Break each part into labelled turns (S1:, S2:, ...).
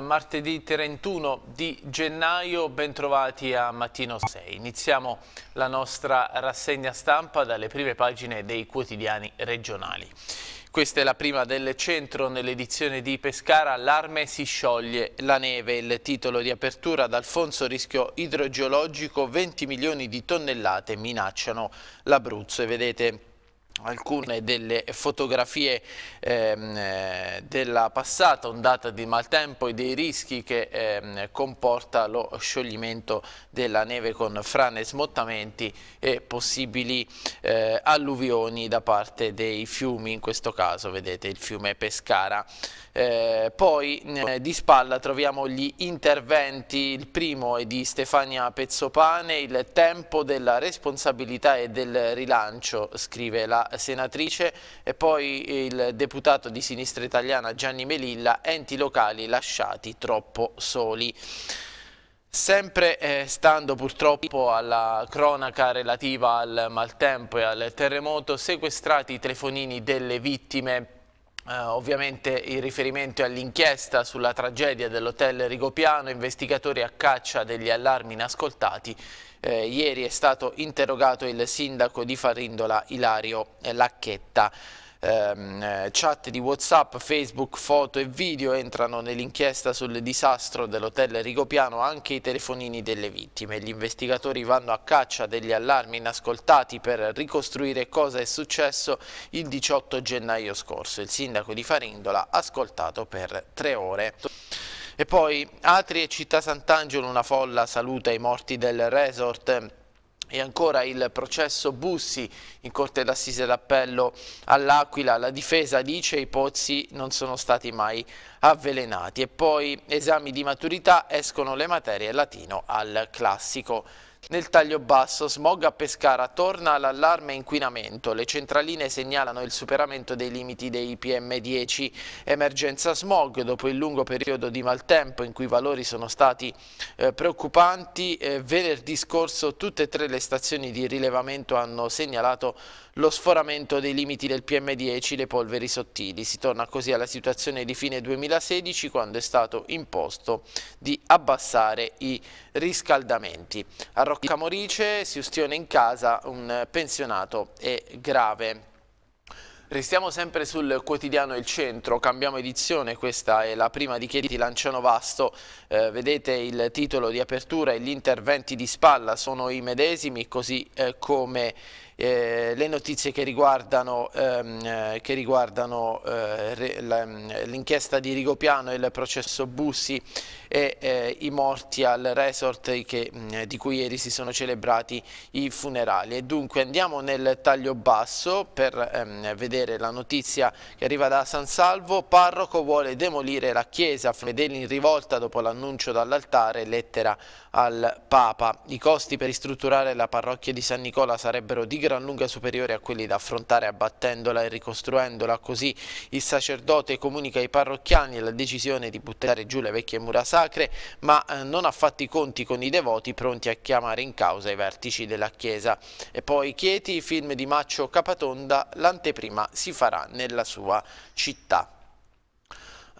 S1: martedì 31 di gennaio, bentrovati a Mattino 6. Iniziamo la nostra rassegna stampa dalle prime pagine dei quotidiani regionali. Questa è la prima del centro nell'edizione di Pescara, l'arme si scioglie, la neve, il titolo di apertura ad Alfonso rischio idrogeologico, 20 milioni di tonnellate minacciano l'Abruzzo e vedete alcune delle fotografie ehm, eh, della passata ondata di maltempo e dei rischi che ehm, comporta lo scioglimento della neve con frane smottamenti e possibili eh, alluvioni da parte dei fiumi, in questo caso vedete il fiume Pescara. Eh, poi eh, di spalla troviamo gli interventi, il primo è di Stefania Pezzopane, il tempo della responsabilità e del rilancio, scrive la senatrice, e poi il deputato di sinistra italiana Gianni Melilla, enti locali lasciati troppo soli. Sempre eh, stando purtroppo alla cronaca relativa al maltempo e al terremoto, sequestrati i telefonini delle vittime Uh, ovviamente il riferimento è all'inchiesta sulla tragedia dell'hotel Rigopiano, investigatori a caccia degli allarmi inascoltati. Eh, ieri è stato interrogato il sindaco di Farindola Ilario Lacchetta ehm, eh, chat di Whatsapp, Facebook, foto e video entrano nell'inchiesta sul disastro dell'hotel Rigopiano anche i telefonini delle vittime. Gli investigatori vanno a caccia degli allarmi inascoltati per ricostruire cosa è successo il 18 gennaio scorso. Il sindaco di Farindola ascoltato per tre ore. E poi Atri e Città Sant'Angelo, una folla saluta i morti del resort e ancora il processo Bussi in Corte d'Assise d'Appello all'Aquila. La difesa dice i pozzi non sono stati mai avvelenati. E poi esami di maturità escono le materie latino al classico. Nel taglio basso, smog a Pescara torna all'allarme inquinamento. Le centraline segnalano il superamento dei limiti dei PM10. Emergenza smog, dopo il lungo periodo di maltempo in cui i valori sono stati eh, preoccupanti, eh, venerdì scorso tutte e tre le stazioni di rilevamento hanno segnalato lo sforamento dei limiti del PM10, le polveri sottili. Si torna così alla situazione di fine 2016 quando è stato imposto di abbassare i riscaldamenti. A Rocca Morice si ustione in casa un pensionato e grave. Restiamo sempre sul quotidiano Il Centro, cambiamo edizione, questa è la prima di Chiediti Lanciano Vasto, eh, vedete il titolo di apertura e gli interventi di spalla sono i medesimi, così eh, come eh, le notizie che riguardano, ehm, eh, riguardano eh, mm, l'inchiesta di Rigopiano e il processo Bussi e eh, i morti al resort che, mm, di cui ieri si sono celebrati i funerali. E dunque andiamo nel taglio basso per ehm, vedere la notizia che arriva da San Salvo. Parroco vuole demolire la chiesa, fedeli in rivolta dopo l'annuncio dall'altare, lettera al Papa. I costi per ristrutturare la parrocchia di San Nicola sarebbero di gran lunga superiori a quelli da affrontare abbattendola e ricostruendola. Così il sacerdote comunica ai parrocchiani la decisione di buttare giù le vecchie mura sacre sacre, ma eh, non ha fatto i conti con i devoti pronti a chiamare in causa i vertici della Chiesa. E poi Chieti, film di Maccio Capatonda, l'anteprima si farà nella sua città.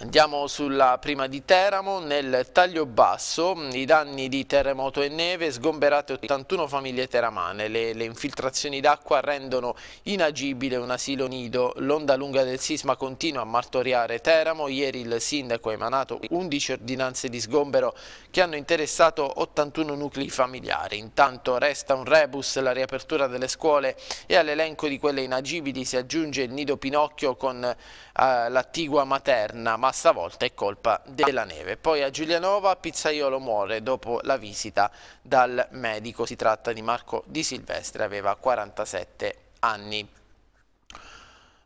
S1: Andiamo sulla prima di Teramo, nel taglio basso, i danni di terremoto e neve, sgomberate 81 famiglie teramane, le, le infiltrazioni d'acqua rendono inagibile un asilo nido, l'onda lunga del sisma continua a martoriare Teramo, ieri il sindaco ha emanato 11 ordinanze di sgombero che hanno interessato 81 nuclei familiari, intanto resta un rebus la riapertura delle scuole e all'elenco di quelle inagibili si aggiunge il nido Pinocchio con eh, l'attigua materna, ma stavolta è colpa della neve. Poi a Giulianova Pizzaiolo muore dopo la visita dal medico, si tratta di Marco Di Silvestre, aveva 47 anni.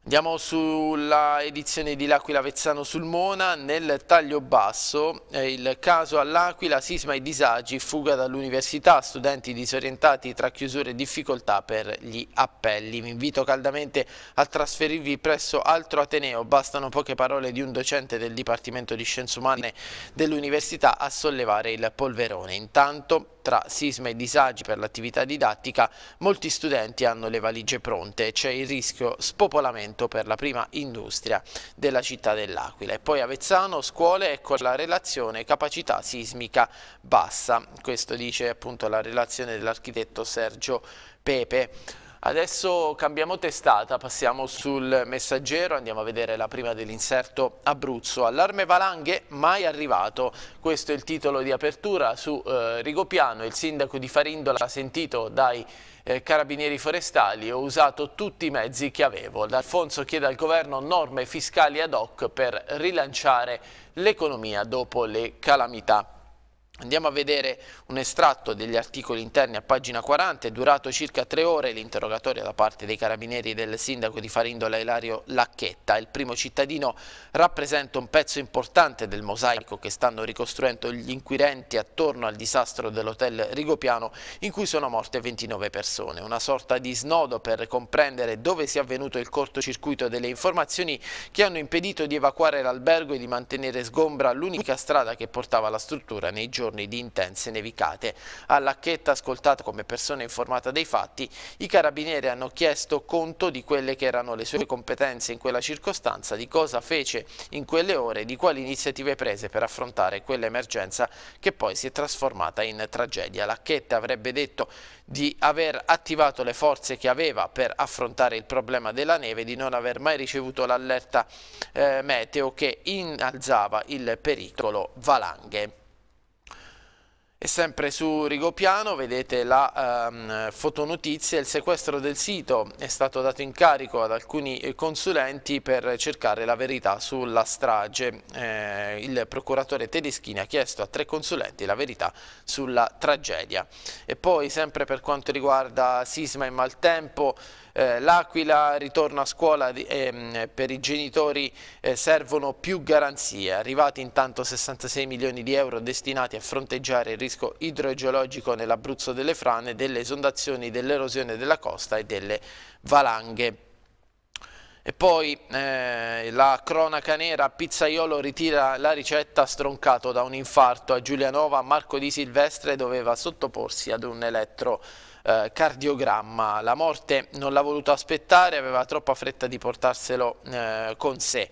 S1: Andiamo sulla edizione di L'Aquila Vezzano sul Mona, nel taglio basso, il caso all'Aquila, sisma e disagi, fuga dall'università, studenti disorientati tra chiusure e difficoltà per gli appelli. Vi invito caldamente a trasferirvi presso altro Ateneo, bastano poche parole di un docente del Dipartimento di Scienze Umane dell'Università a sollevare il polverone. Intanto tra sisma e disagi per l'attività didattica, molti studenti hanno le valigie pronte e c'è il rischio spopolamento per la prima industria della città dell'Aquila. E poi Avezzano, scuole e con la relazione capacità sismica bassa. Questo dice appunto la relazione dell'architetto Sergio Pepe. Adesso cambiamo testata, passiamo sul messaggero, andiamo a vedere la prima dell'inserto Abruzzo. Allarme valanghe mai arrivato, questo è il titolo di apertura su eh, Rigopiano, il sindaco di Farindola sentito dai eh, carabinieri forestali, ho usato tutti i mezzi che avevo. D'Alfonso chiede al governo norme fiscali ad hoc per rilanciare l'economia dopo le calamità. Andiamo a vedere un estratto degli articoli interni a pagina 40, è durato circa tre ore l'interrogatorio da parte dei carabinieri del sindaco di Farindola Ilario Lacchetta. Il primo cittadino rappresenta un pezzo importante del mosaico che stanno ricostruendo gli inquirenti attorno al disastro dell'hotel Rigopiano in cui sono morte 29 persone. Una sorta di snodo per comprendere dove sia avvenuto il cortocircuito delle informazioni che hanno impedito di evacuare l'albergo e di mantenere sgombra l'unica strada che portava la struttura nei giorni giorni di intense nevicate. A Lacchetta, ascoltata come persona informata dei fatti, i carabinieri hanno chiesto conto di quelle che erano le sue competenze in quella circostanza, di cosa fece in quelle ore e di quali iniziative prese per affrontare quell'emergenza che poi si è trasformata in tragedia. Lacchetta avrebbe detto di aver attivato le forze che aveva per affrontare il problema della neve, di non aver mai ricevuto l'allerta eh, meteo che innalzava il pericolo valanghe. E sempre su Rigopiano vedete la ehm, fotonotizia, il sequestro del sito è stato dato in carico ad alcuni eh, consulenti per cercare la verità sulla strage. Eh, il procuratore Tedeschini ha chiesto a tre consulenti la verità sulla tragedia. E poi sempre per quanto riguarda sisma e maltempo, eh, l'Aquila ritorna a scuola e ehm, per i genitori eh, servono più garanzie. Arrivati intanto 66 milioni di euro destinati a fronteggiare il rischio idrogeologico nell'Abruzzo delle frane, delle esondazioni, dell'erosione della costa e delle valanghe. E poi eh, la cronaca nera, Pizzaiolo ritira la ricetta stroncato da un infarto a Giulianova, Marco Di Silvestre doveva sottoporsi ad un elettro eh, cardiogramma. La morte non l'ha voluto aspettare, aveva troppa fretta di portarselo eh, con sé.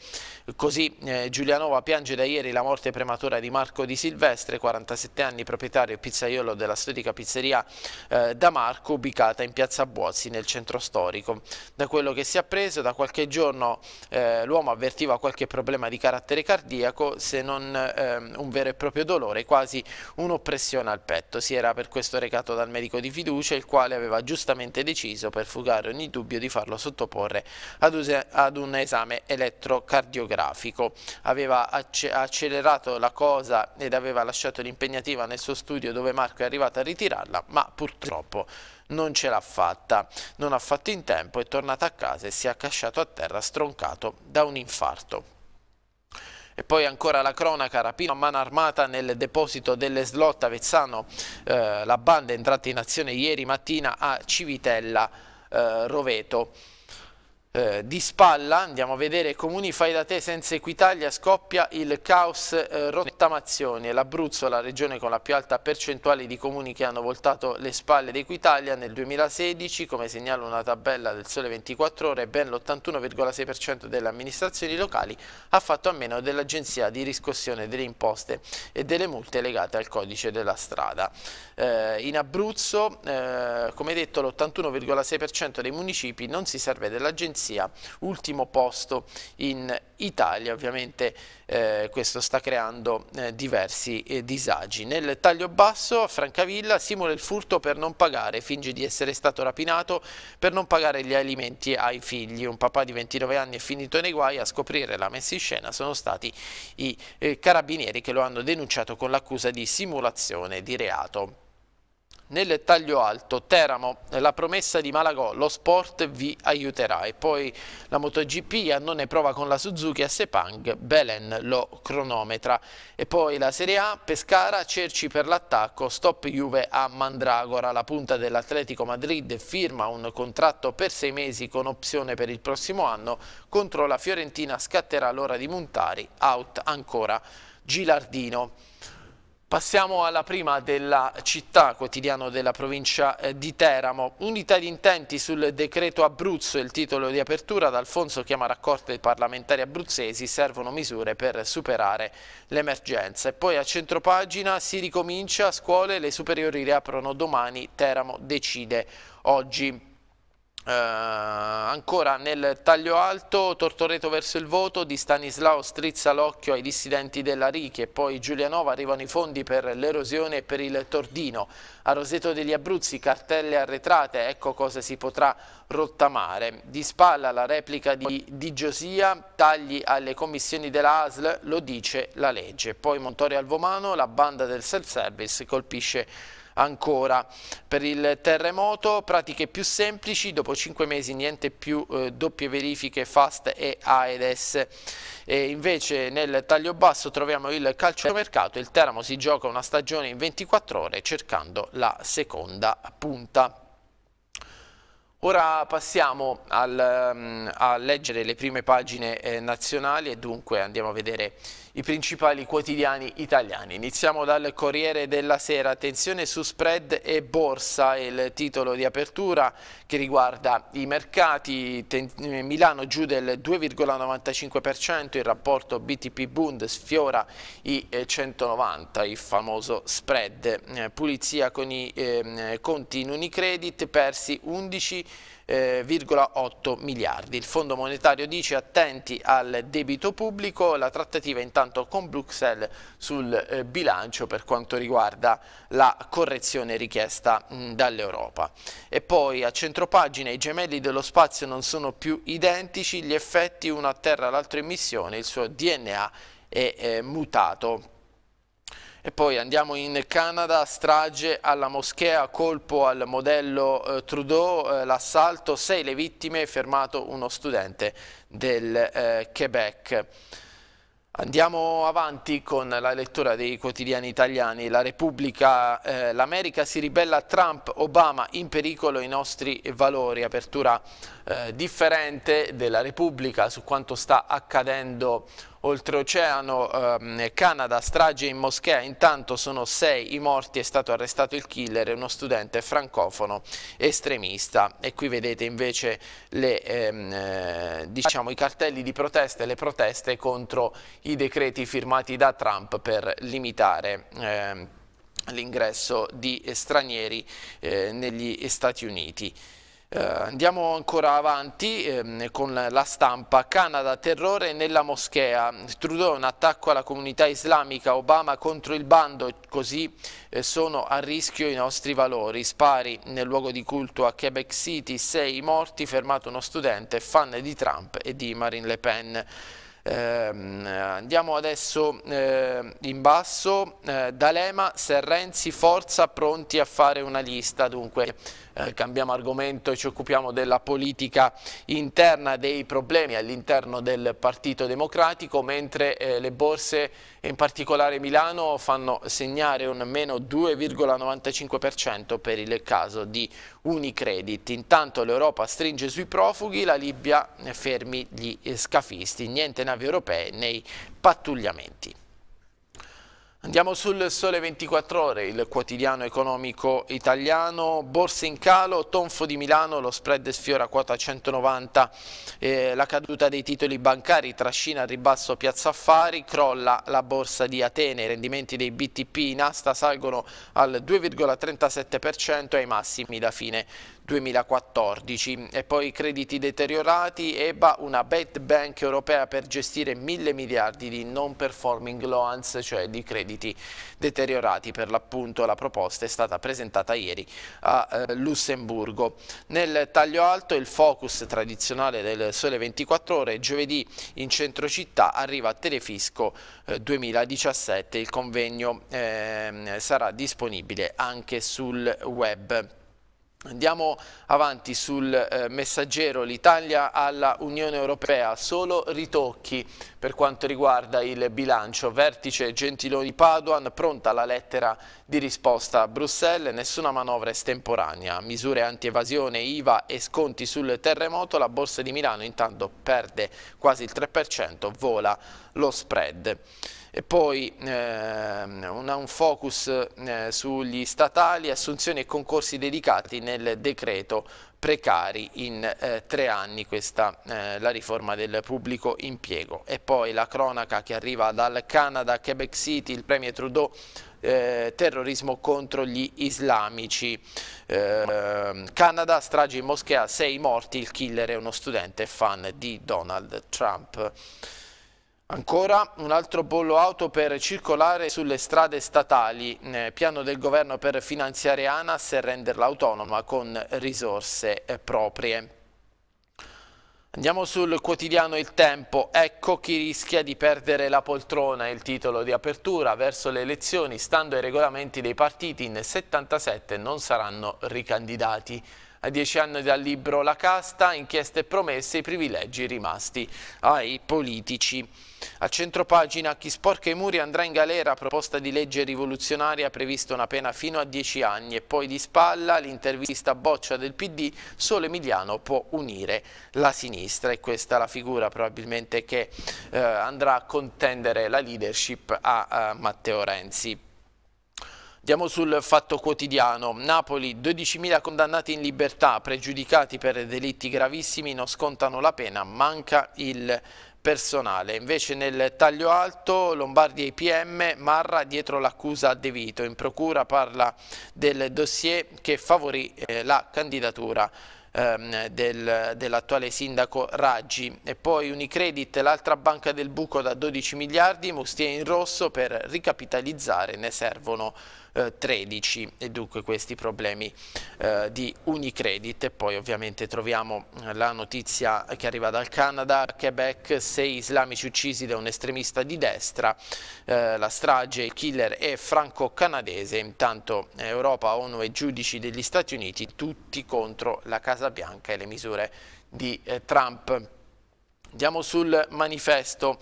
S1: Così eh, Giulianova piange da ieri la morte prematura di Marco Di Silvestre, 47 anni, proprietario e pizzaiolo della storica pizzeria eh, Da Marco, ubicata in piazza Buozzi, nel centro storico. Da quello che si è appreso, da qualche giorno eh, l'uomo avvertiva qualche problema di carattere cardiaco, se non ehm, un vero e proprio dolore, quasi un'oppressione al petto. Si era per questo recato dal medico di fiducia, il il quale aveva giustamente deciso per fugare ogni dubbio di farlo sottoporre ad, un esame elettrocardiografico. Aveva accelerato la cosa ed aveva lasciato l'impegnativa nel suo studio dove Marco è arrivato a ritirarla, ma purtroppo non ce l'ha fatta, non ha fatto in tempo, è tornato a casa e si è accasciato a terra stroncato da un infarto. E poi ancora la cronaca, rapino a mano armata nel deposito delle slot Avezzano, eh, la banda è entrata in azione ieri mattina a Civitella eh, Roveto eh, di spalla, andiamo a vedere Comuni fai da te senza Equitalia, scoppia il caos eh, rottamazione, l'Abruzzo la regione con la più alta percentuale di comuni che hanno voltato le spalle di Equitalia nel 2016, come segnala una tabella del Sole 24 Ore, ben l'81,6% delle amministrazioni locali ha fatto a meno dell'agenzia di riscossione delle imposte e delle multe legate al codice della strada. Eh, in Abruzzo, eh, come detto, l'81,6% dei municipi non si serve dell'agenzia sia ultimo posto in Italia, ovviamente eh, questo sta creando eh, diversi eh, disagi. Nel taglio basso a Francavilla simula il furto per non pagare, finge di essere stato rapinato per non pagare gli alimenti ai figli. Un papà di 29 anni è finito nei guai, a scoprire la messa in scena sono stati i eh, carabinieri che lo hanno denunciato con l'accusa di simulazione di reato nel taglio alto Teramo la promessa di Malagò lo sport vi aiuterà e poi la MotoGP a non prova con la Suzuki a Sepang Belen lo cronometra e poi la Serie A Pescara Cerci per l'attacco stop Juve a Mandragora la punta dell'Atletico Madrid firma un contratto per sei mesi con opzione per il prossimo anno contro la Fiorentina scatterà l'ora di Montari out ancora Gilardino Passiamo alla prima della città, quotidiano della provincia eh, di Teramo. Unità di intenti sul decreto Abruzzo, il titolo di apertura ad Alfonso chiama raccolta dei parlamentari abruzzesi, servono misure per superare l'emergenza. E poi a centropagina si ricomincia, scuole, le superiori riaprono domani, Teramo decide oggi. Uh, ancora nel taglio alto Tortoreto verso il voto di Stanislao strizza l'occhio ai dissidenti della Richi e poi Giulianova arrivano i fondi per l'erosione e per il Tordino a Roseto degli Abruzzi cartelle arretrate ecco cosa si potrà rottamare di spalla la replica di, di Giosia tagli alle commissioni della ASL lo dice la legge poi Montorio Alvomano la banda del self service colpisce ancora. Per il terremoto pratiche più semplici, dopo 5 mesi niente più eh, doppie verifiche FAST e AEDES. E invece nel taglio basso troviamo il calciomercato, il Teramo si gioca una stagione in 24 ore cercando la seconda punta. Ora passiamo al, mm, a leggere le prime pagine eh, nazionali e dunque andiamo a vedere i principali quotidiani italiani. Iniziamo dal Corriere della Sera, attenzione su spread e borsa, il titolo di apertura che riguarda i mercati, Milano giù del 2,95%, il rapporto BTP Bund sfiora i 190, eh, il famoso spread, eh, pulizia con i ehm, conti in Unicredit, persi 11 1,8 eh, miliardi. Il Fondo Monetario dice attenti al debito pubblico, la trattativa intanto con Bruxelles sul eh, bilancio per quanto riguarda la correzione richiesta mm, dall'Europa. E poi a centropagina i gemelli dello spazio non sono più identici, gli effetti uno a terra l'altro in missione, il suo DNA è eh, mutato e poi andiamo in Canada, strage alla moschea, colpo al modello eh, Trudeau, eh, l'assalto, sei le vittime, fermato uno studente del eh, Quebec. Andiamo avanti con la lettura dei quotidiani italiani. La Repubblica, eh, l'America si ribella a Trump, Obama in pericolo i nostri valori. Apertura eh, differente della Repubblica su quanto sta accadendo oggi oltreoceano ehm, Canada, strage in moschea, intanto sono sei i morti, è stato arrestato il killer, uno studente francofono estremista e qui vedete invece le, ehm, eh, diciamo, i cartelli di protesta e le proteste contro i decreti firmati da Trump per limitare ehm, l'ingresso di stranieri eh, negli Stati Uniti. Eh, andiamo ancora avanti eh, con la stampa. Canada, terrore nella moschea. Trudeau, un attacco alla comunità islamica. Obama contro il bando, così eh, sono a rischio i nostri valori. Spari nel luogo di culto a Quebec City, sei morti, fermato uno studente, fan di Trump e di Marine Le Pen. Eh, andiamo adesso eh, in basso, eh, D'Alema, Serrenzi, Forza, pronti a fare una lista. Dunque, eh, cambiamo argomento e ci occupiamo della politica interna, dei problemi all'interno del Partito Democratico, mentre eh, le borse, in particolare Milano, fanno segnare un meno 2,95% per il caso di Unicredit. Intanto l'Europa stringe sui profughi, la Libia eh, fermi gli scafisti, niente navi europee nei pattugliamenti. Andiamo sul Sole 24 Ore, il quotidiano economico italiano, borse in calo, tonfo di Milano, lo spread sfiora quota 190, eh, la caduta dei titoli bancari trascina al ribasso Piazza Affari, crolla la borsa di Atene, i rendimenti dei BTP in asta salgono al 2,37% ai massimi da fine 2014 e poi crediti deteriorati, EBA una bet bank europea per gestire mille miliardi di non performing loans, cioè di crediti deteriorati per l'appunto la proposta è stata presentata ieri a eh, Lussemburgo. Nel taglio alto il focus tradizionale del Sole 24 Ore, giovedì in centro città arriva a Telefisco eh, 2017, il convegno eh, sarà disponibile anche sul web. Andiamo avanti sul eh, messaggero, l'Italia alla Unione Europea, solo ritocchi per quanto riguarda il bilancio, vertice Gentiloni-Paduan, pronta la lettera di risposta a Bruxelles, nessuna manovra estemporanea, misure anti-evasione, IVA e sconti sul terremoto, la borsa di Milano intanto perde quasi il 3%, vola lo spread. E poi eh, un focus eh, sugli statali, assunzioni e concorsi dedicati nel decreto precari in eh, tre anni, questa eh, la riforma del pubblico impiego. E poi la cronaca che arriva dal Canada, Quebec City, il premier Trudeau, eh, terrorismo contro gli islamici. Ehm, Canada, strage in moschea, sei morti, il killer è uno studente fan di Donald Trump. Ancora un altro bollo auto per circolare sulle strade statali, eh, piano del governo per finanziare ANAS e renderla autonoma con risorse eh, proprie. Andiamo sul quotidiano Il Tempo, ecco chi rischia di perdere la poltrona, il titolo di apertura verso le elezioni, stando ai regolamenti dei partiti in 77 non saranno ricandidati. A dieci anni dal libro La casta, inchieste e promesse, i privilegi rimasti ai politici. A centropagina, chi sporca i muri andrà in galera, proposta di legge rivoluzionaria, prevista una pena fino a dieci anni e poi di spalla l'intervista boccia del PD, solo Emiliano può unire la sinistra e questa è la figura probabilmente che eh, andrà a contendere la leadership a, a eh, Matteo Renzi. Andiamo sul fatto quotidiano. Napoli, 12.000 condannati in libertà, pregiudicati per delitti gravissimi, non scontano la pena, manca il personale. Invece nel taglio alto Lombardi e IPM, Marra dietro l'accusa a De Vito. In procura parla del dossier che favorì eh, la candidatura ehm, del, dell'attuale sindaco Raggi e poi Unicredit, l'altra banca del buco da 12 miliardi, Mustia in rosso per ricapitalizzare ne servono eh, 13 e dunque questi problemi eh, di Unicredit e poi ovviamente troviamo eh, la notizia che arriva dal Canada, Quebec, sei islamici uccisi da un estremista di destra, eh, la strage, il killer è franco-canadese, intanto eh, Europa, ONU e giudici degli Stati Uniti tutti contro la Casa Bianca e le misure di eh, Trump. Andiamo sul manifesto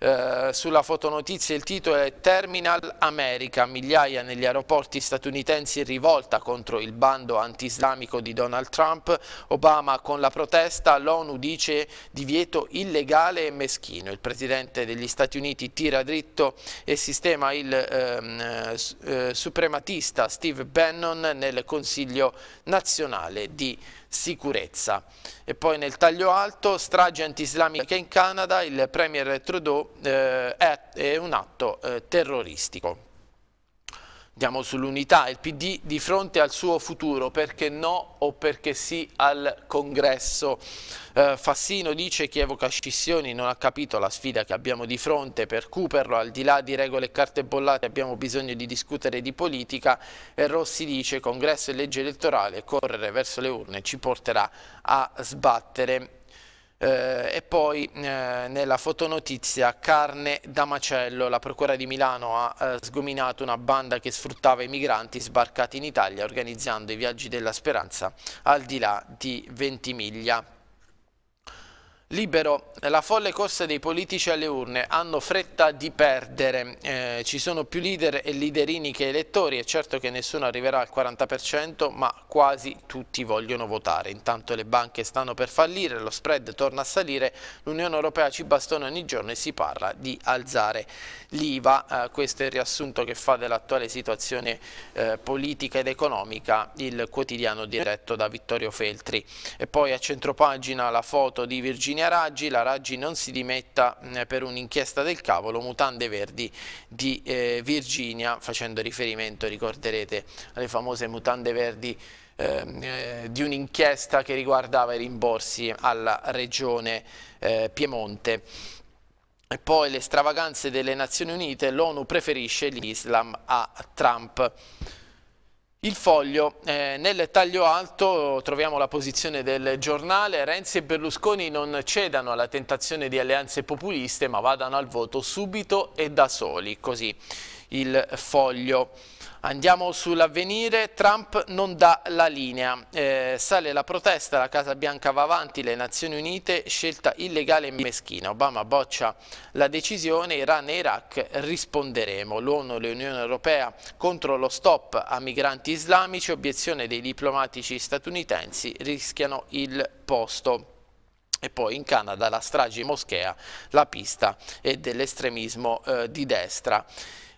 S1: eh, sulla fotonotizia il titolo è Terminal America, migliaia negli aeroporti statunitensi in rivolta contro il bando anti-islamico di Donald Trump, Obama con la protesta, l'ONU dice divieto illegale e meschino, il presidente degli Stati Uniti tira dritto e sistema il ehm, eh, suprematista Steve Bannon nel Consiglio nazionale di sicurezza. E poi nel taglio alto, strage antislamica in Canada, il premier Trudeau eh, è, è, un atto eh, terroristico. Andiamo sull'unità, il PD di fronte al suo futuro, perché no o perché sì al congresso. Eh, Fassino dice che evoca scissioni, non ha capito la sfida che abbiamo di fronte per Cooperlo, al di là di regole e carte bollate abbiamo bisogno di discutere di politica e Rossi dice congresso e legge elettorale, correre verso le urne ci porterà a sbattere eh, e poi eh, nella fotonotizia carne da macello, la Procura di Milano ha eh, sgominato una banda che sfruttava i migranti sbarcati in Italia organizzando i viaggi della speranza al di là di Ventimiglia. Libero, la folle corsa dei politici alle urne, hanno fretta di perdere, eh, ci sono più leader e liderini che elettori, è certo che nessuno arriverà al 40%, ma quasi tutti vogliono votare. Intanto le banche stanno per fallire, lo spread torna a salire, l'Unione Europea ci bastona ogni giorno e si parla di alzare l'IVA, eh, questo è il riassunto che fa dell'attuale situazione eh, politica ed economica il quotidiano diretto da Vittorio Feltri. E poi a centropagina la foto di Virginia Raggi, la Raggi non si dimetta mh, mm, per un'inchiesta del cavolo, mutande verdi di eh, Virginia, facendo riferimento, ricorderete, alle famose mutande verdi ehm, eh, di un'inchiesta che riguardava i rimborsi alla regione eh, Piemonte. E poi le stravaganze delle Nazioni Unite, l'ONU preferisce l'Islam a Trump. Il foglio, eh, nel taglio alto troviamo la posizione del giornale, Renzi e Berlusconi non cedano alla tentazione di alleanze populiste ma vadano al voto subito e da soli, così il foglio. Andiamo sull'avvenire, Trump non dà la linea, eh, sale la protesta, la Casa Bianca va avanti, le Nazioni Unite, scelta illegale e meschina, Obama boccia la decisione, Iran e Iraq risponderemo, l'ONU e l'Unione Europea contro lo stop a migranti islamici, obiezione dei diplomatici statunitensi, rischiano il posto. E poi in Canada la strage moschea, la pista e dell'estremismo eh, di destra.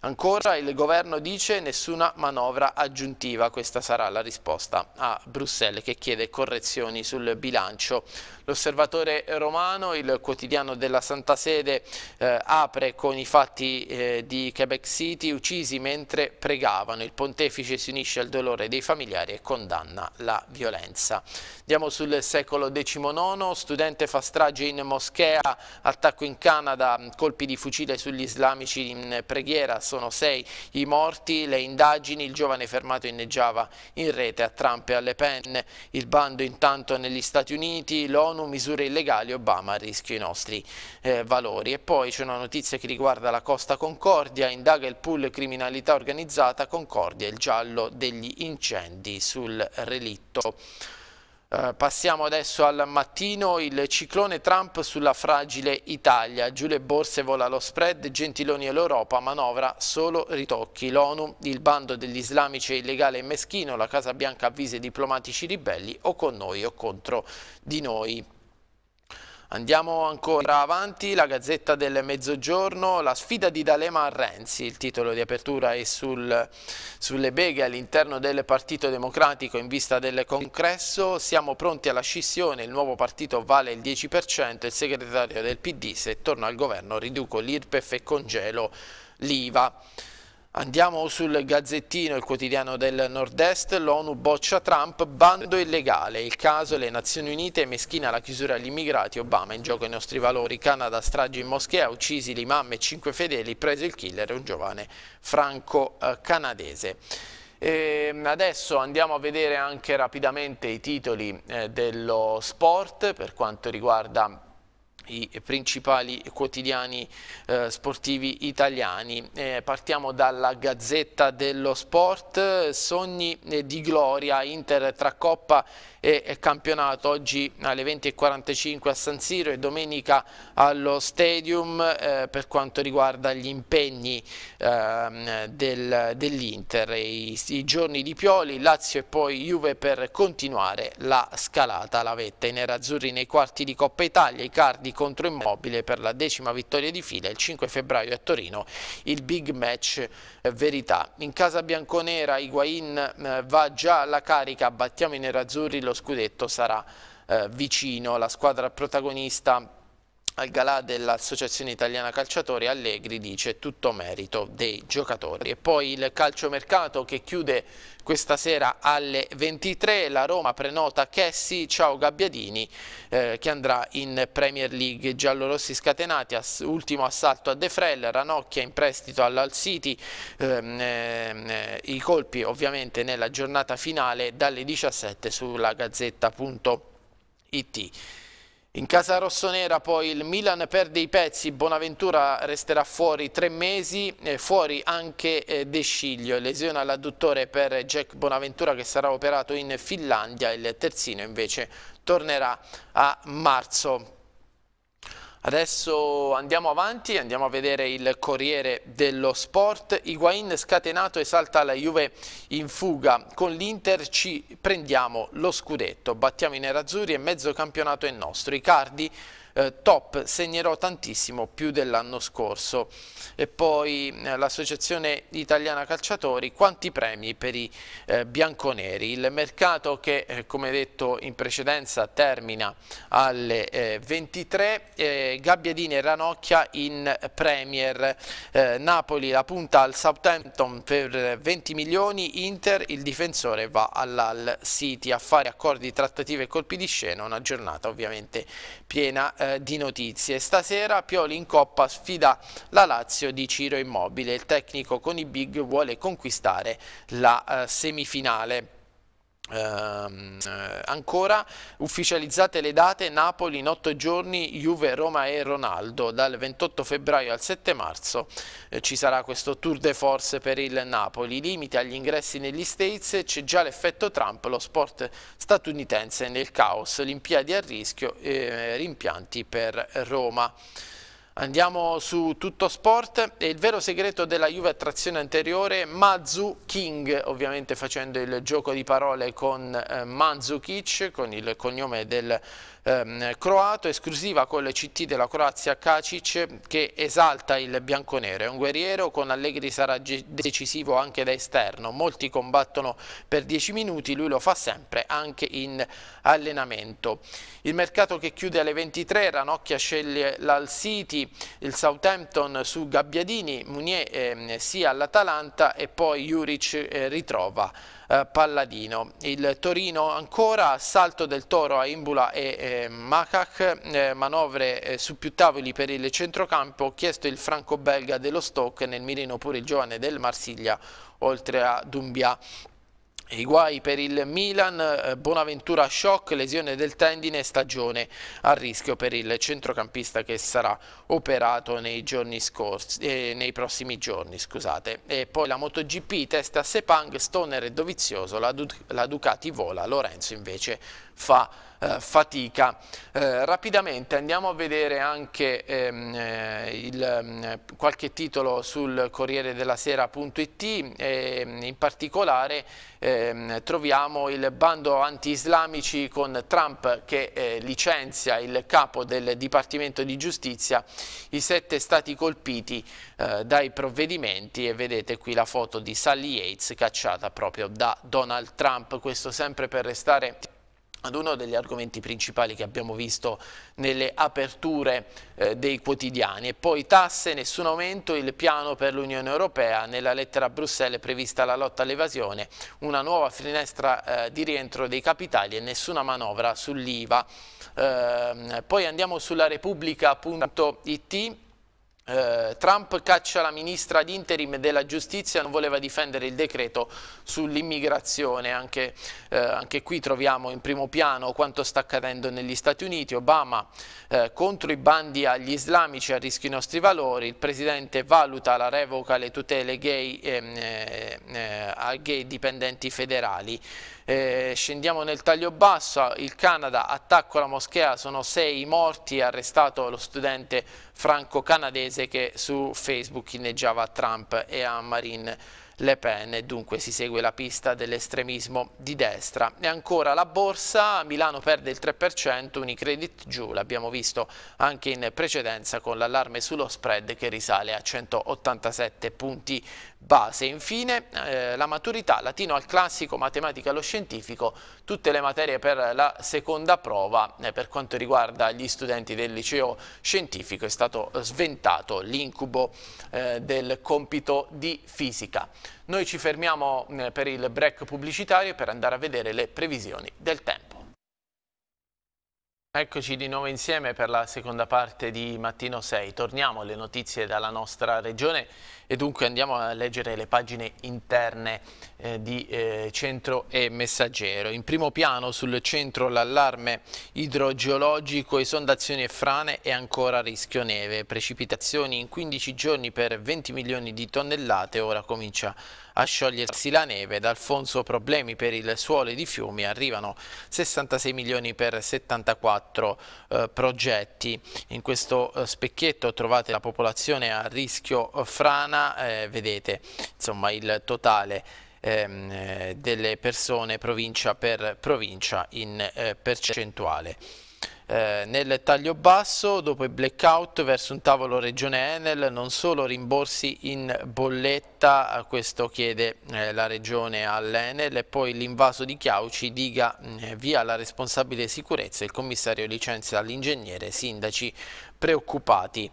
S1: Ancora il governo dice nessuna manovra aggiuntiva, questa sarà la risposta a Bruxelles che chiede correzioni sul bilancio. L'osservatore romano, il quotidiano della Santa Sede, eh, apre con i fatti eh, di Quebec City uccisi mentre pregavano. Il pontefice si unisce al dolore dei familiari e condanna la violenza. Andiamo sul secolo XIX, studente fa strage in moschea, attacco in Canada, colpi di fucile sugli islamici in preghiera, sono sei i morti, le indagini, il giovane fermato inneggiava in rete a Trump e alle penne, il bando intanto negli Stati Uniti, l'ONU, misure illegali, Obama a rischio i nostri eh, valori. E poi c'è una notizia che riguarda la Costa Concordia, indaga il pool criminalità organizzata Concordia, il giallo degli incendi sul relitto. Eh, passiamo adesso al mattino, il ciclone Trump sulla fragile Italia, giù le borse vola lo spread, Gentiloni e l'Europa, manovra solo ritocchi, l'ONU, il bando degli islamici è illegale e meschino, la Casa Bianca avvisa i diplomatici ribelli o con noi o contro di noi. Andiamo ancora avanti, la Gazzetta del Mezzogiorno, la sfida di D'Alema a Renzi, il titolo di apertura è sul, sulle beghe all'interno del Partito Democratico in vista del congresso, siamo pronti alla scissione, il nuovo partito vale il 10%, il segretario del PD se torno al governo riduco l'IRPEF e congelo l'IVA. Andiamo sul Gazzettino, il quotidiano del Nord-Est, l'ONU boccia Trump, bando illegale, il caso le Nazioni Unite, meschina la chiusura agli immigrati, Obama in gioco i nostri valori, Canada strage in moschea, uccisi l'imam e cinque fedeli, preso il killer, un giovane franco-canadese. Eh, ehm, adesso andiamo a vedere anche rapidamente i titoli eh, dello sport per quanto riguarda i principali quotidiani eh, sportivi italiani. Eh, partiamo dalla Gazzetta dello Sport, sogni eh, di gloria, Inter tra Coppa e campionato oggi alle 20.45 a San Siro e domenica allo Stadium eh, per quanto riguarda gli impegni eh, del, dell'Inter I, I, giorni di Pioli, Lazio e poi Juve per continuare la scalata la vetta, i nerazzurri nei quarti di Coppa Italia, i Cardi con contro Immobile per la decima vittoria di fila il 5 febbraio a Torino, il big match eh, verità. In casa bianconera Higuain eh, va già alla carica, battiamo i nerazzurri, lo scudetto sarà eh, vicino, la squadra protagonista al galà dell'Associazione Italiana Calciatori Allegri dice tutto merito dei giocatori. E poi il calciomercato che chiude questa sera alle 23, la Roma prenota Chessi, ciao Gabbiadini eh, che andrà in Premier League, giallorossi scatenati, ass ultimo assalto a De Frel, Ranocchia in prestito all'Al City, ehm, ehm, eh, i colpi ovviamente nella giornata finale dalle 17 sulla gazzetta.it. In casa rossonera poi il Milan perde i pezzi, Bonaventura resterà fuori tre mesi, eh, fuori anche eh, De Sciglio, lesione all'adduttore per Jack Bonaventura che sarà operato in Finlandia, il terzino invece tornerà a marzo. Adesso andiamo avanti, andiamo a vedere il Corriere dello Sport. Higuain scatenato esalta la Juve in fuga. Con l'Inter ci prendiamo lo scudetto. Battiamo i nerazzurri e mezzo campionato è nostro. Icardi eh, top, segnerò tantissimo, più dell'anno scorso. E poi eh, l'Associazione Italiana Calciatori, quanti premi per i eh, bianconeri. Il mercato che, eh, come detto in precedenza, termina alle 23, eh, eh, Gabbiadini e Ranocchia in Premier, Napoli la punta al Southampton per 20 milioni, Inter il difensore va all'Al City a fare accordi, trattative e colpi di scena, una giornata ovviamente piena eh, di notizie. Stasera Pioli in Coppa sfida la Lazio di Ciro Immobile. Il tecnico con i big vuole conquistare la eh, semifinale. Ehm, ancora ufficializzate le date Napoli in 8 giorni Juve, Roma e Ronaldo dal 28 febbraio al 7 marzo eh, ci sarà questo tour de force per il Napoli limite agli ingressi negli States c'è già l'effetto Trump lo sport statunitense nel caos Olimpiadi a rischio e eh, rimpianti per Roma Andiamo su Tutto Sport e il vero segreto della Juve a trazione anteriore Mazu King, ovviamente facendo il gioco di parole con eh, Manzukic, con il cognome del ehm, croato, esclusiva con le CT della Croazia Kacic che esalta il bianconero. È un guerriero, con Allegri sarà decisivo anche da esterno. Molti combattono per 10 minuti, lui lo fa sempre anche in allenamento. Il mercato che chiude alle 23, Ranocchia sceglie l'Al City, il Southampton su Gabbiadini, Munier eh, sia all'Atalanta e poi Juric eh, ritrova eh, Palladino. Il Torino ancora, salto del Toro a Imbula e eh, Macac, eh, manovre eh, su più tavoli per il centrocampo, chiesto il franco-belga dello Stock, nel mirino pure il giovane del Marsiglia, oltre a Dumbia i guai per il Milan, eh, Bonaventura shock, lesione del tendine, stagione a rischio per il centrocampista che sarà operato nei, scorsi, eh, nei prossimi giorni. Scusate. E poi la MotoGP, testa a Sepang, Stoner e Dovizioso, la, du la Ducati vola, Lorenzo invece fa eh, fatica. Eh, rapidamente andiamo a vedere anche ehm, eh, il, mm, qualche titolo sul Corriere della Sera.it ehm, in particolare ehm, troviamo il bando anti-islamici con Trump che eh, licenzia il capo del Dipartimento di Giustizia, i sette stati colpiti eh, dai provvedimenti e vedete qui la foto di Sally Yates cacciata proprio da Donald Trump, questo sempre per restare ad uno degli argomenti principali che abbiamo visto nelle aperture eh, dei quotidiani. E poi tasse, nessun aumento, il piano per l'Unione Europea, nella lettera a Bruxelles è prevista la lotta all'evasione, una nuova finestra eh, di rientro dei capitali e nessuna manovra sull'IVA. Eh, poi andiamo sulla repubblica.it eh, Trump caccia la ministra ad interim della giustizia, non voleva difendere il decreto sull'immigrazione, anche, eh, anche, qui troviamo in primo piano quanto sta accadendo negli Stati Uniti, Obama eh, contro i bandi agli islamici a rischio i nostri valori, il Presidente valuta la revoca alle tutele gay, ehm, eh, eh, a gay dipendenti federali. Eh, scendiamo nel taglio basso, il Canada attacco alla moschea, sono sei morti, arrestato lo studente franco-canadese che su Facebook inneggiava Trump e a Marine le Pen, dunque si segue la pista dell'estremismo di destra. E ancora la borsa, Milano perde il 3%, Unicredit giù, l'abbiamo visto anche in precedenza con l'allarme sullo spread che risale a 187 punti base. Infine eh, la maturità, latino al classico, matematica allo scientifico, tutte le materie per la seconda prova eh, per quanto riguarda gli studenti del liceo scientifico è stato sventato l'incubo eh, del compito di fisica. Noi ci fermiamo eh, per il break pubblicitario per andare a vedere le previsioni del tempo. Eccoci di nuovo insieme per la seconda parte di Mattino 6. Torniamo alle notizie dalla nostra regione e dunque andiamo a leggere le pagine interne eh, di eh, Centro e Messaggero. In primo piano sul centro l'allarme idrogeologico, esondazioni e frane e ancora rischio neve. Precipitazioni in 15 giorni per 20 milioni di tonnellate, ora comincia a sciogliersi la neve. D'Alfonso problemi per il suolo e i fiumi, arrivano 66 milioni per 74 quattro eh, progetti. In questo eh, specchietto trovate la popolazione a rischio eh, frana, eh, vedete insomma, il totale ehm, eh, delle persone provincia per provincia in eh, percentuale. Eh, nel taglio basso, dopo il blackout verso un tavolo regione Enel, non solo rimborsi in bolletta, eh, questo chiede eh, la regione all'Enel, e poi l'invaso di Chiauci, diga mh, mm, eh, via la responsabile sicurezza, il commissario licenzia l'ingegnere, sindaci preoccupati.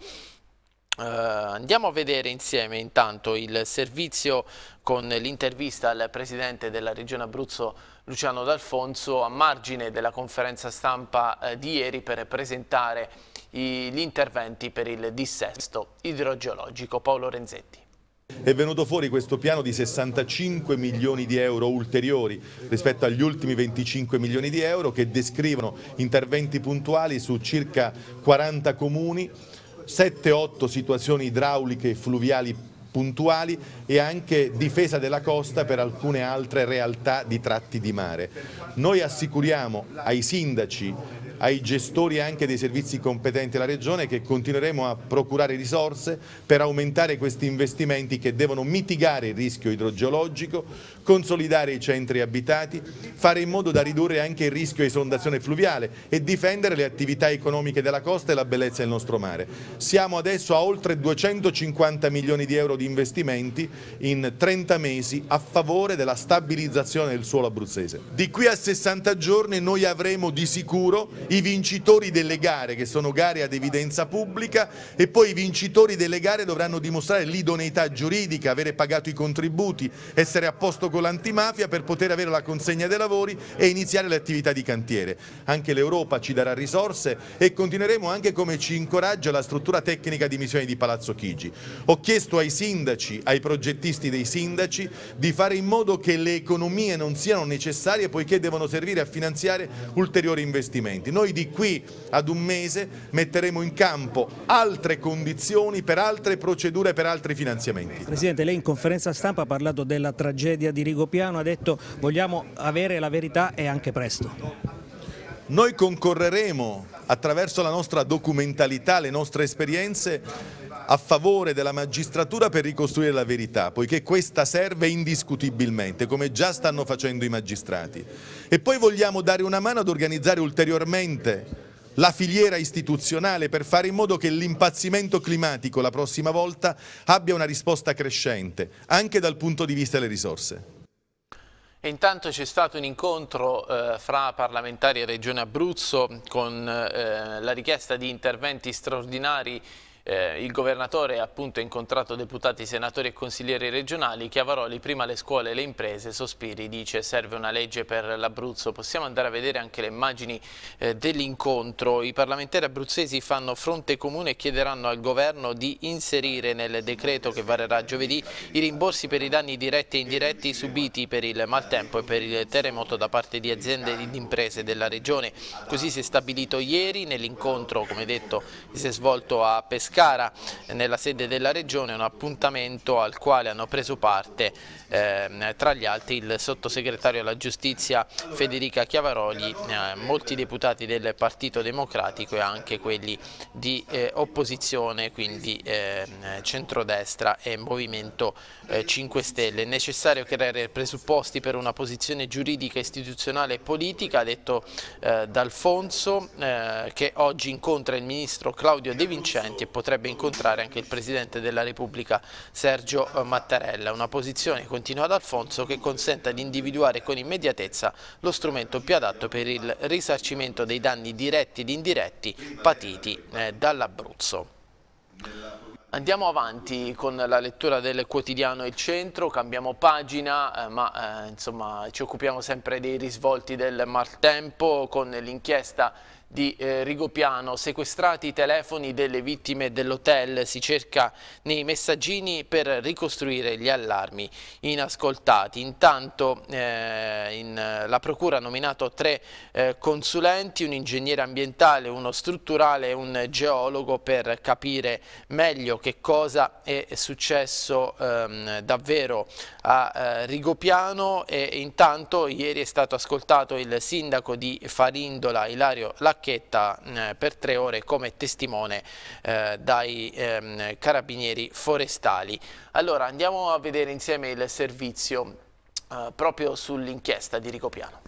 S1: Uh, andiamo a vedere insieme intanto il servizio con l'intervista al presidente della regione Abruzzo Luciano D'Alfonso a margine della conferenza stampa eh, di ieri per presentare gli interventi per il dissesto idrogeologico. Paolo Renzetti.
S2: È venuto fuori questo piano di 65 milioni di euro ulteriori rispetto agli ultimi 25 milioni di euro che descrivono interventi puntuali su circa 40 comuni, 7-8 situazioni idrauliche e fluviali puntuali e anche difesa della costa per alcune altre realtà di tratti di mare. Noi assicuriamo ai sindaci ai gestori anche dei servizi competenti della Regione che continueremo a procurare risorse per aumentare questi investimenti che devono mitigare il rischio idrogeologico, consolidare i centri abitati, fare in modo da ridurre anche il rischio di esondazione fluviale e difendere le attività economiche della costa e la bellezza del nostro mare. Siamo adesso a oltre 250 milioni di euro di investimenti in 30 mesi a favore della stabilizzazione del suolo abruzzese. Di qui a 60 giorni noi avremo di sicuro i vincitori delle gare, che sono gare ad evidenza pubblica, e poi i vincitori delle gare dovranno dimostrare l'idoneità giuridica, avere pagato i contributi, essere a posto con l'antimafia per poter avere la consegna dei lavori e iniziare le attività di cantiere. Anche l'Europa ci darà risorse e continueremo anche come ci incoraggia la struttura tecnica di missione di Palazzo Chigi. Ho chiesto ai sindaci sindaci, ai progettisti dei sindaci, di fare in modo che le economie non siano necessarie poiché devono servire a finanziare ulteriori investimenti. Noi di qui ad un mese metteremo in campo altre condizioni per altre procedure, per altri finanziamenti.
S3: Presidente, lei in conferenza stampa ha parlato della tragedia di Rigopiano, ha detto vogliamo avere la verità e anche presto.
S2: Noi concorreremo attraverso la nostra documentalità, le nostre esperienze a favore della magistratura per ricostruire la verità, poiché questa serve indiscutibilmente, come già stanno facendo i magistrati. E poi vogliamo dare una mano ad organizzare ulteriormente la filiera istituzionale per fare in modo che l'impazzimento climatico la prossima volta abbia una risposta crescente, anche dal punto di vista delle risorse.
S1: E intanto c'è stato un incontro eh, fra parlamentari e Regione Abruzzo con eh, la richiesta di interventi straordinari eh, il governatore ha appunto incontrato deputati, senatori e consiglieri regionali. Chiavaroli, prima le scuole e le imprese, Sospiri dice serve una legge per l'Abruzzo. Possiamo andare a vedere anche le immagini eh, dell'incontro. I parlamentari abruzzesi fanno fronte comune e chiederanno al governo di inserire nel decreto che varerà giovedì i rimborsi per i danni diretti e indiretti subiti per il maltempo e per il terremoto da parte di aziende ed imprese della regione. Così si è stabilito ieri nell'incontro, come detto, si è svolto a Pescara Pescara nella sede della Regione, un appuntamento al quale hanno preso parte eh, tra gli altri il sottosegretario alla giustizia Federica Chiavaroli, eh, molti deputati del Partito Democratico e anche quelli di eh, opposizione, quindi ehm, centrodestra e Movimento 5 eh, Stelle. È necessario creare presupposti per una posizione giuridica, istituzionale e politica, ha detto eh, D'Alfonso, eh, che oggi incontra il ministro Claudio De Vincenti e potrebbe potrebbe incontrare anche il Presidente della Repubblica Sergio eh, Mattarella. Una posizione, continua ad Alfonso, che consenta di individuare con immediatezza lo strumento più adatto per il risarcimento dei danni diretti ed indiretti patiti eh, dall'Abruzzo. Andiamo avanti con la lettura del quotidiano Il Centro, cambiamo pagina, eh, ma eh, insomma, ci occupiamo sempre dei risvolti del maltempo con l'inchiesta di eh, Rigopiano, sequestrati i telefoni delle vittime dell'hotel, si cerca nei messaggini per ricostruire gli allarmi inascoltati. Intanto eh, in, la Procura ha nominato tre eh, consulenti, un ingegnere ambientale, uno strutturale e un geologo per capire meglio che cosa è successo ehm, davvero a eh, Rigopiano e intanto ieri è stato ascoltato il sindaco di Farindola, Ilario Lacroix, Bacchetta eh, per tre ore come testimone eh, dai ehm, carabinieri forestali. Allora andiamo a vedere insieme il servizio eh, proprio sull'inchiesta di Ricopiano.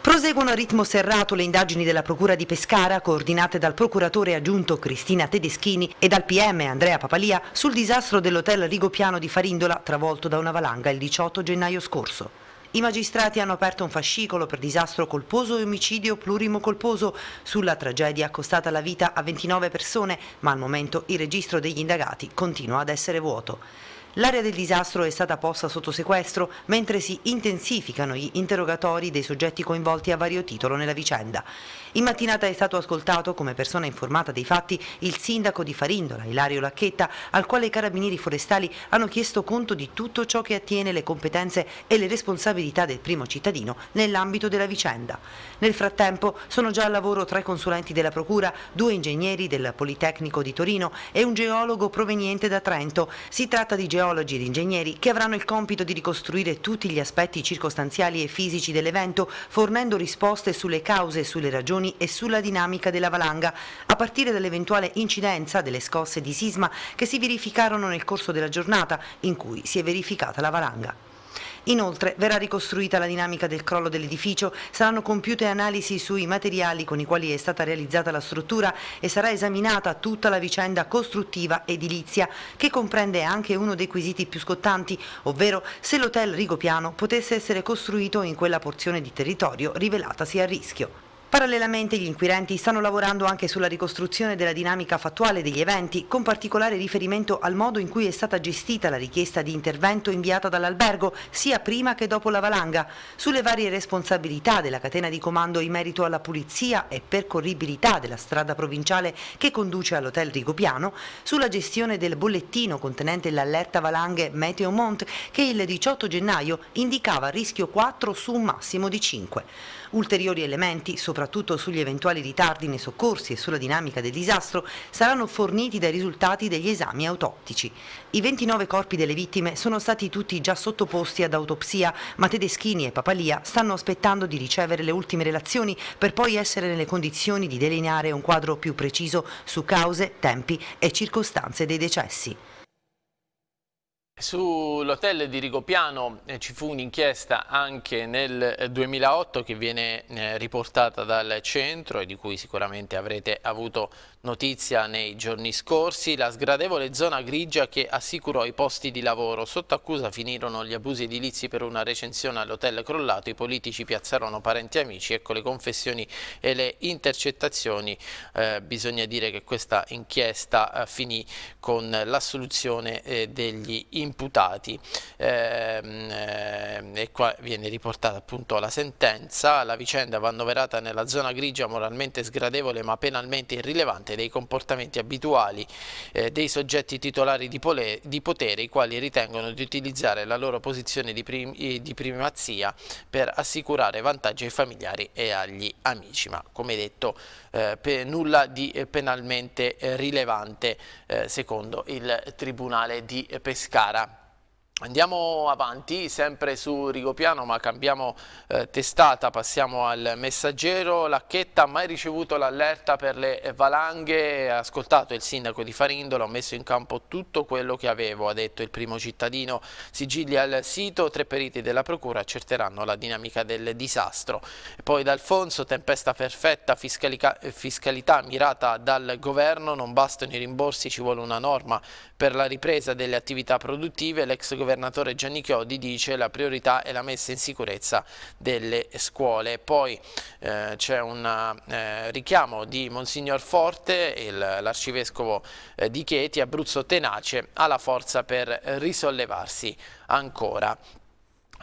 S4: Proseguono a ritmo serrato le indagini della Procura di Pescara, coordinate dal procuratore aggiunto Cristina Tedeschini e dal PM Andrea Papalia, sul disastro dell'hotel Rigopiano di Farindola, travolto da una valanga il 18 gennaio scorso. I magistrati hanno aperto un fascicolo per disastro colposo e omicidio plurimo colposo sulla tragedia costata la vita a 29 persone, ma al momento il registro degli indagati continua ad essere vuoto. L'area del disastro è stata posta sotto sequestro mentre si intensificano gli interrogatori dei soggetti coinvolti a vario titolo nella vicenda. In mattinata è stato ascoltato come persona informata dei fatti il sindaco di Farindola, Ilario Lacchetta, al quale i carabinieri forestali hanno chiesto conto di tutto ciò che attiene le competenze e le responsabilità del primo cittadino nell'ambito della vicenda. Nel frattempo sono già al lavoro tre consulenti della Procura, due ingegneri del Politecnico di Torino e un geologo proveniente da Trento. Si tratta di geologi geologi ed ingegneri che avranno il compito di ricostruire tutti gli aspetti circostanziali e fisici dell'evento, fornendo risposte sulle cause, sulle ragioni e sulla dinamica della valanga, a partire dall'eventuale incidenza delle scosse di sisma che si verificarono nel corso della giornata in cui si è verificata la valanga. Inoltre verrà ricostruita la dinamica del crollo dell'edificio, saranno compiute analisi sui materiali con i quali è stata realizzata la struttura e sarà esaminata tutta la vicenda costruttiva edilizia, che comprende anche uno dei quesiti più scottanti, ovvero se l'hotel Rigopiano potesse essere costruito in quella porzione di territorio rivelatasi a rischio. Parallelamente gli inquirenti stanno lavorando anche sulla ricostruzione della dinamica fattuale degli eventi, con particolare riferimento al modo in cui è stata gestita la richiesta di intervento inviata dall'albergo, sia prima che dopo la valanga, sulle varie responsabilità della catena di comando in merito alla pulizia e percorribilità della strada provinciale che conduce all'hotel Rigopiano, sulla gestione del bollettino contenente l'allerta valanghe Meteo Mont che il 18 gennaio indicava rischio 4 su un massimo di 5. Ulteriori elementi, soprattutto sugli eventuali ritardi nei soccorsi e sulla dinamica del disastro, saranno forniti dai risultati degli esami autottici. I 29 corpi delle vittime sono stati tutti già sottoposti ad autopsia, ma Tedeschini e Papalia stanno aspettando di ricevere le ultime relazioni per poi essere nelle condizioni di delineare un quadro più preciso su cause, tempi e circostanze dei decessi.
S1: Sull'hotel di Rigopiano eh, ci fu un'inchiesta anche nel 2008 eh, che viene eh, riportata dal centro e di cui sicuramente avrete avuto notizia nei giorni scorsi. La sgradevole zona grigia che assicurò i posti di lavoro. Sotto accusa finirono gli abusi edilizi per una recensione all'hotel crollato. I politici piazzarono parenti e amici. Ecco le confessioni e le intercettazioni. Eh, bisogna dire che questa inchiesta finì con l'assoluzione degli imputati imputati. Ehm, eh, e qua viene riportata appunto la sentenza, la vicenda va annoverata nella zona grigia moralmente sgradevole ma penalmente irrilevante dei comportamenti abituali eh, dei soggetti titolari di, potere, i quali ritengono di utilizzare la loro posizione di, eh, di primazia per assicurare vantaggi ai familiari e agli amici. Ma come detto eh, nulla di eh, penalmente eh, rilevante eh, secondo il Tribunale di Pescara. Andiamo avanti, sempre su Rigopiano, ma cambiamo eh, testata, passiamo al messaggero. Lacchetta ha mai ricevuto l'allerta per le valanghe, ha ascoltato il sindaco di Farindolo, ha messo in campo tutto quello che avevo, ha detto il primo cittadino. Sigilli al sito, tre periti della procura accerteranno la dinamica del disastro. poi D'Alfonso, tempesta perfetta, fiscalità mirata dal governo, non bastano i rimborsi, ci vuole una norma per la ripresa delle attività produttive, l'ex governo governatore Gianni Chiodi dice la priorità è la messa in sicurezza delle scuole. Poi eh, c'è un eh, richiamo di Monsignor Forte, l'arcivescovo eh, di Chieti, Abruzzo Tenace, ha la forza per risollevarsi ancora. Eh,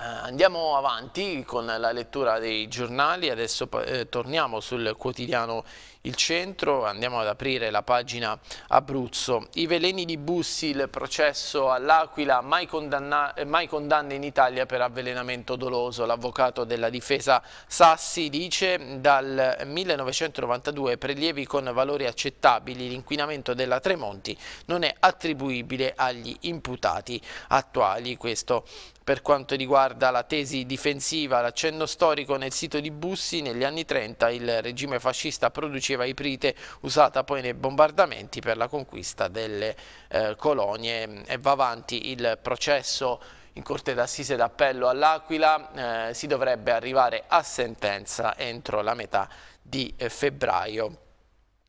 S1: andiamo avanti con la lettura dei giornali, adesso eh, torniamo sul quotidiano il centro, andiamo ad aprire la pagina Abruzzo. I veleni di Bussi, il processo all'Aquila, mai, eh, mai, condanne in Italia per avvelenamento doloso. L'avvocato della difesa Sassi dice dal 1992 prelievi con valori accettabili, l'inquinamento della Tremonti non è attribuibile agli imputati attuali. Questo per quanto riguarda la tesi difensiva, l'accenno storico nel sito di Bussi, negli anni 30 il regime fascista produceva diceva Iprite, usata poi nei bombardamenti per la conquista delle eh, colonie mm, e va avanti il processo in Corte d'Assise d'Appello all'Aquila, eh, si dovrebbe arrivare a sentenza entro la metà di eh, febbraio.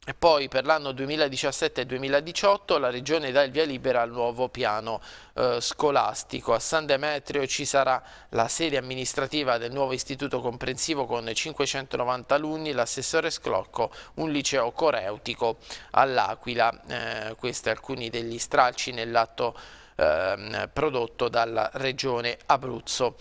S1: E poi per l'anno 2017-2018 la Regione dà il via libera al nuovo piano eh, scolastico. A San Demetrio ci sarà la sede amministrativa del nuovo istituto comprensivo con 590 alunni, l'assessore Sclocco, un liceo coreutico all'Aquila. Eh, questi alcuni degli stralci nell'atto eh, prodotto dalla Regione Abruzzo.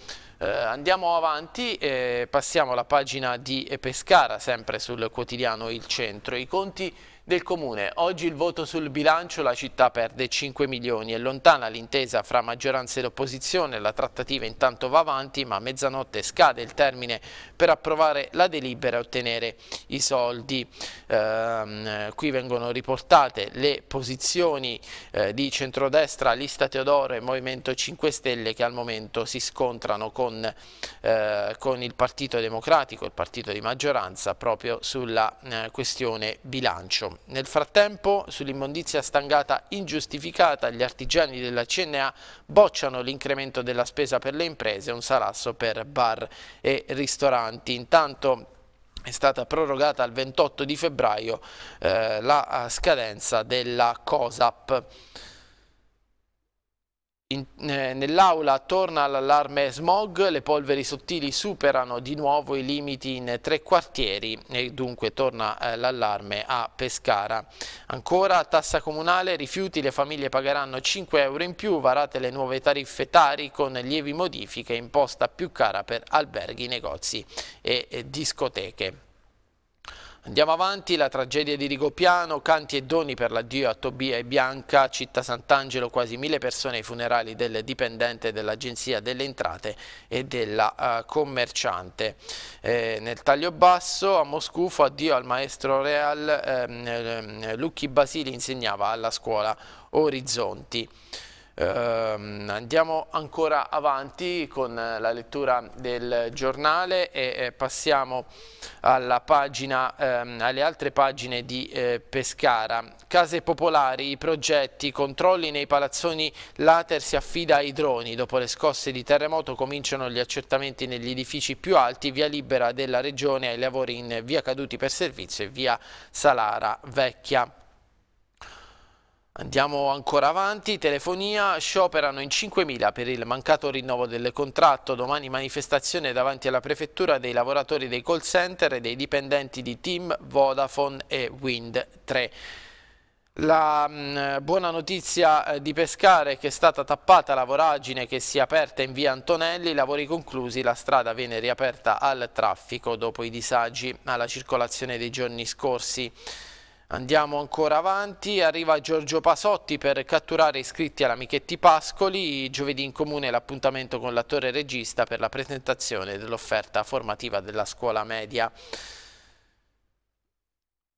S1: Eh, andiamo avanti, eh, passiamo alla pagina di Pescara, sempre sul quotidiano Il Centro. I conti del Comune. Oggi il voto sul bilancio, la città perde 5 milioni. È lontana l'intesa fra maggioranza ed opposizione, la trattativa intanto va avanti ma a mezzanotte scade il termine per approvare la delibera e ottenere i soldi. Eh, qui vengono riportate le posizioni eh, di centrodestra, Lista Teodoro e Movimento 5 Stelle che al momento si scontrano con, eh, con il Partito Democratico, il partito di maggioranza, proprio sulla eh, questione bilancio. Nel frattempo, sull'immondizia stangata ingiustificata, gli artigiani della CNA bocciano l'incremento della spesa per le imprese, un salasso per bar e ristoranti. Intanto è stata prorogata al 28 di febbraio eh, la eh, scadenza della COSAP eh, nell'aula torna l'allarme smog, le polveri sottili superano di nuovo i limiti in tre quartieri e dunque torna eh, l'allarme a Pescara. Ancora tassa comunale, rifiuti, le famiglie pagheranno 5 euro in più, varate le nuove tariffe Tari con lievi modifiche, imposta più cara per alberghi, negozi e eh, discoteche. Andiamo avanti, la tragedia di Rigopiano, canti e doni per l'addio a Tobia e Bianca, città Sant'Angelo, quasi mille persone ai funerali del dipendente dell'Agenzia delle Entrate e della uh, Commerciante. Eh, nel taglio basso a Moscufo addio al maestro Real, ehm, ehm, Lucchi Basili insegnava alla scuola Orizzonti. Ehm, andiamo ancora avanti con eh, la lettura del giornale e eh, passiamo pagina, ehm, alle altre pagine di eh, Pescara. Case popolari, i progetti, i controlli nei palazzoni Later si affida ai droni. Dopo le scosse di terremoto cominciano gli accertamenti negli edifici più alti, via libera della regione ai lavori in via Caduti per servizio e via Salara Vecchia. Andiamo ancora avanti, telefonia, scioperano in 5.000 per il mancato rinnovo del contratto, domani manifestazione davanti alla prefettura dei lavoratori dei call center e dei dipendenti di Team, Vodafone e Wind 3. La mh, mm, buona notizia eh, di Pescare è che è stata tappata la voragine che si è aperta in via Antonelli, lavori conclusi, la strada viene riaperta al traffico dopo i disagi alla circolazione dei giorni scorsi. Andiamo ancora avanti, arriva Giorgio Pasotti per catturare iscritti alla Michetti Pascoli, giovedì in comune l'appuntamento con l'attore regista per la presentazione dell'offerta formativa della scuola media.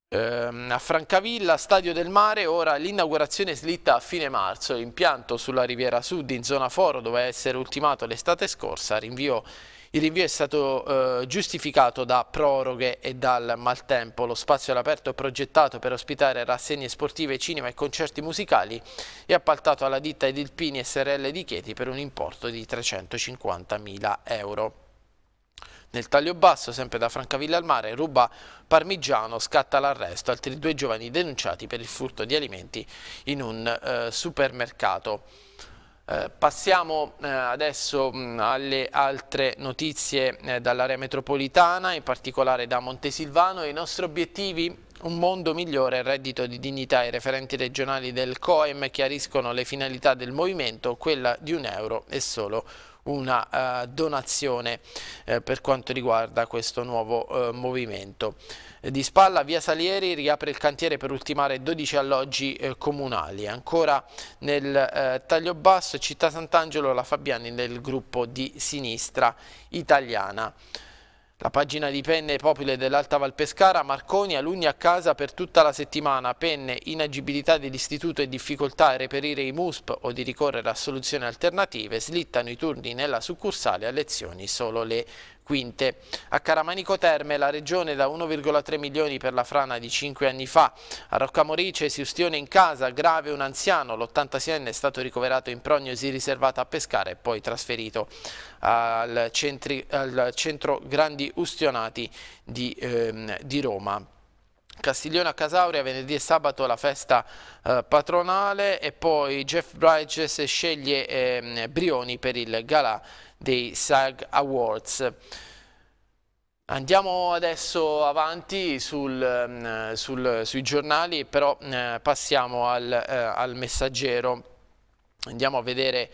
S1: Ehm, a Francavilla, Stadio del Mare, ora l'inaugurazione slitta a fine marzo, impianto sulla Riviera Sud in zona Foro doveva essere ultimato l'estate scorsa, rinvio il rinvio è stato eh, giustificato da proroghe e dal maltempo. Lo spazio all'aperto progettato per ospitare rassegne sportive, cinema e concerti musicali è appaltato alla ditta Edilpini SRL di Chieti per un importo di 350.000 euro. Nel taglio basso, sempre da Francavilla al mare, ruba Parmigiano, scatta l'arresto, altri due giovani denunciati per il furto di alimenti in un eh, supermercato. Eh, passiamo eh, adesso mh, mm, alle altre notizie eh, dall'area metropolitana, in particolare da Montesilvano. I nostri obiettivi? Un mondo migliore, reddito di dignità. I referenti regionali del COEM chiariscono le finalità del movimento, quella di un euro è solo una eh, donazione eh, per quanto riguarda questo nuovo movimento. Eh, di Spalla, via Salieri riapre il cantiere per ultimare 12 alloggi eh, comunali. Ancora nel eh, taglio basso Città Sant'Angelo, la Fabiani nel gruppo di sinistra italiana. La pagina di penne popole dell'Alta Val Pescara, Marconi, alunni a casa per tutta la settimana, penne, inagibilità dell'istituto e difficoltà a reperire i MUSP o di ricorrere a soluzioni alternative, slittano i turni nella succursale a lezioni solo le quinte. A Caramanico Terme la regione da 1,3 milioni per la frana di 5 anni fa. A Roccamorice si ustione in casa, grave un anziano, l'86enne è stato ricoverato in prognosi riservata a pescare e poi trasferito al, centri, al centro Grandi Ustionati di, ehm, di Roma. Castiglione a Casauria, venerdì e sabato la festa eh, patronale e poi Jeff Bridges sceglie eh, Brioni per il gala dei SAG Awards. Andiamo adesso avanti sul, mm, sul, sui giornali, però mm, passiamo al, eh, al messaggero. Andiamo a vedere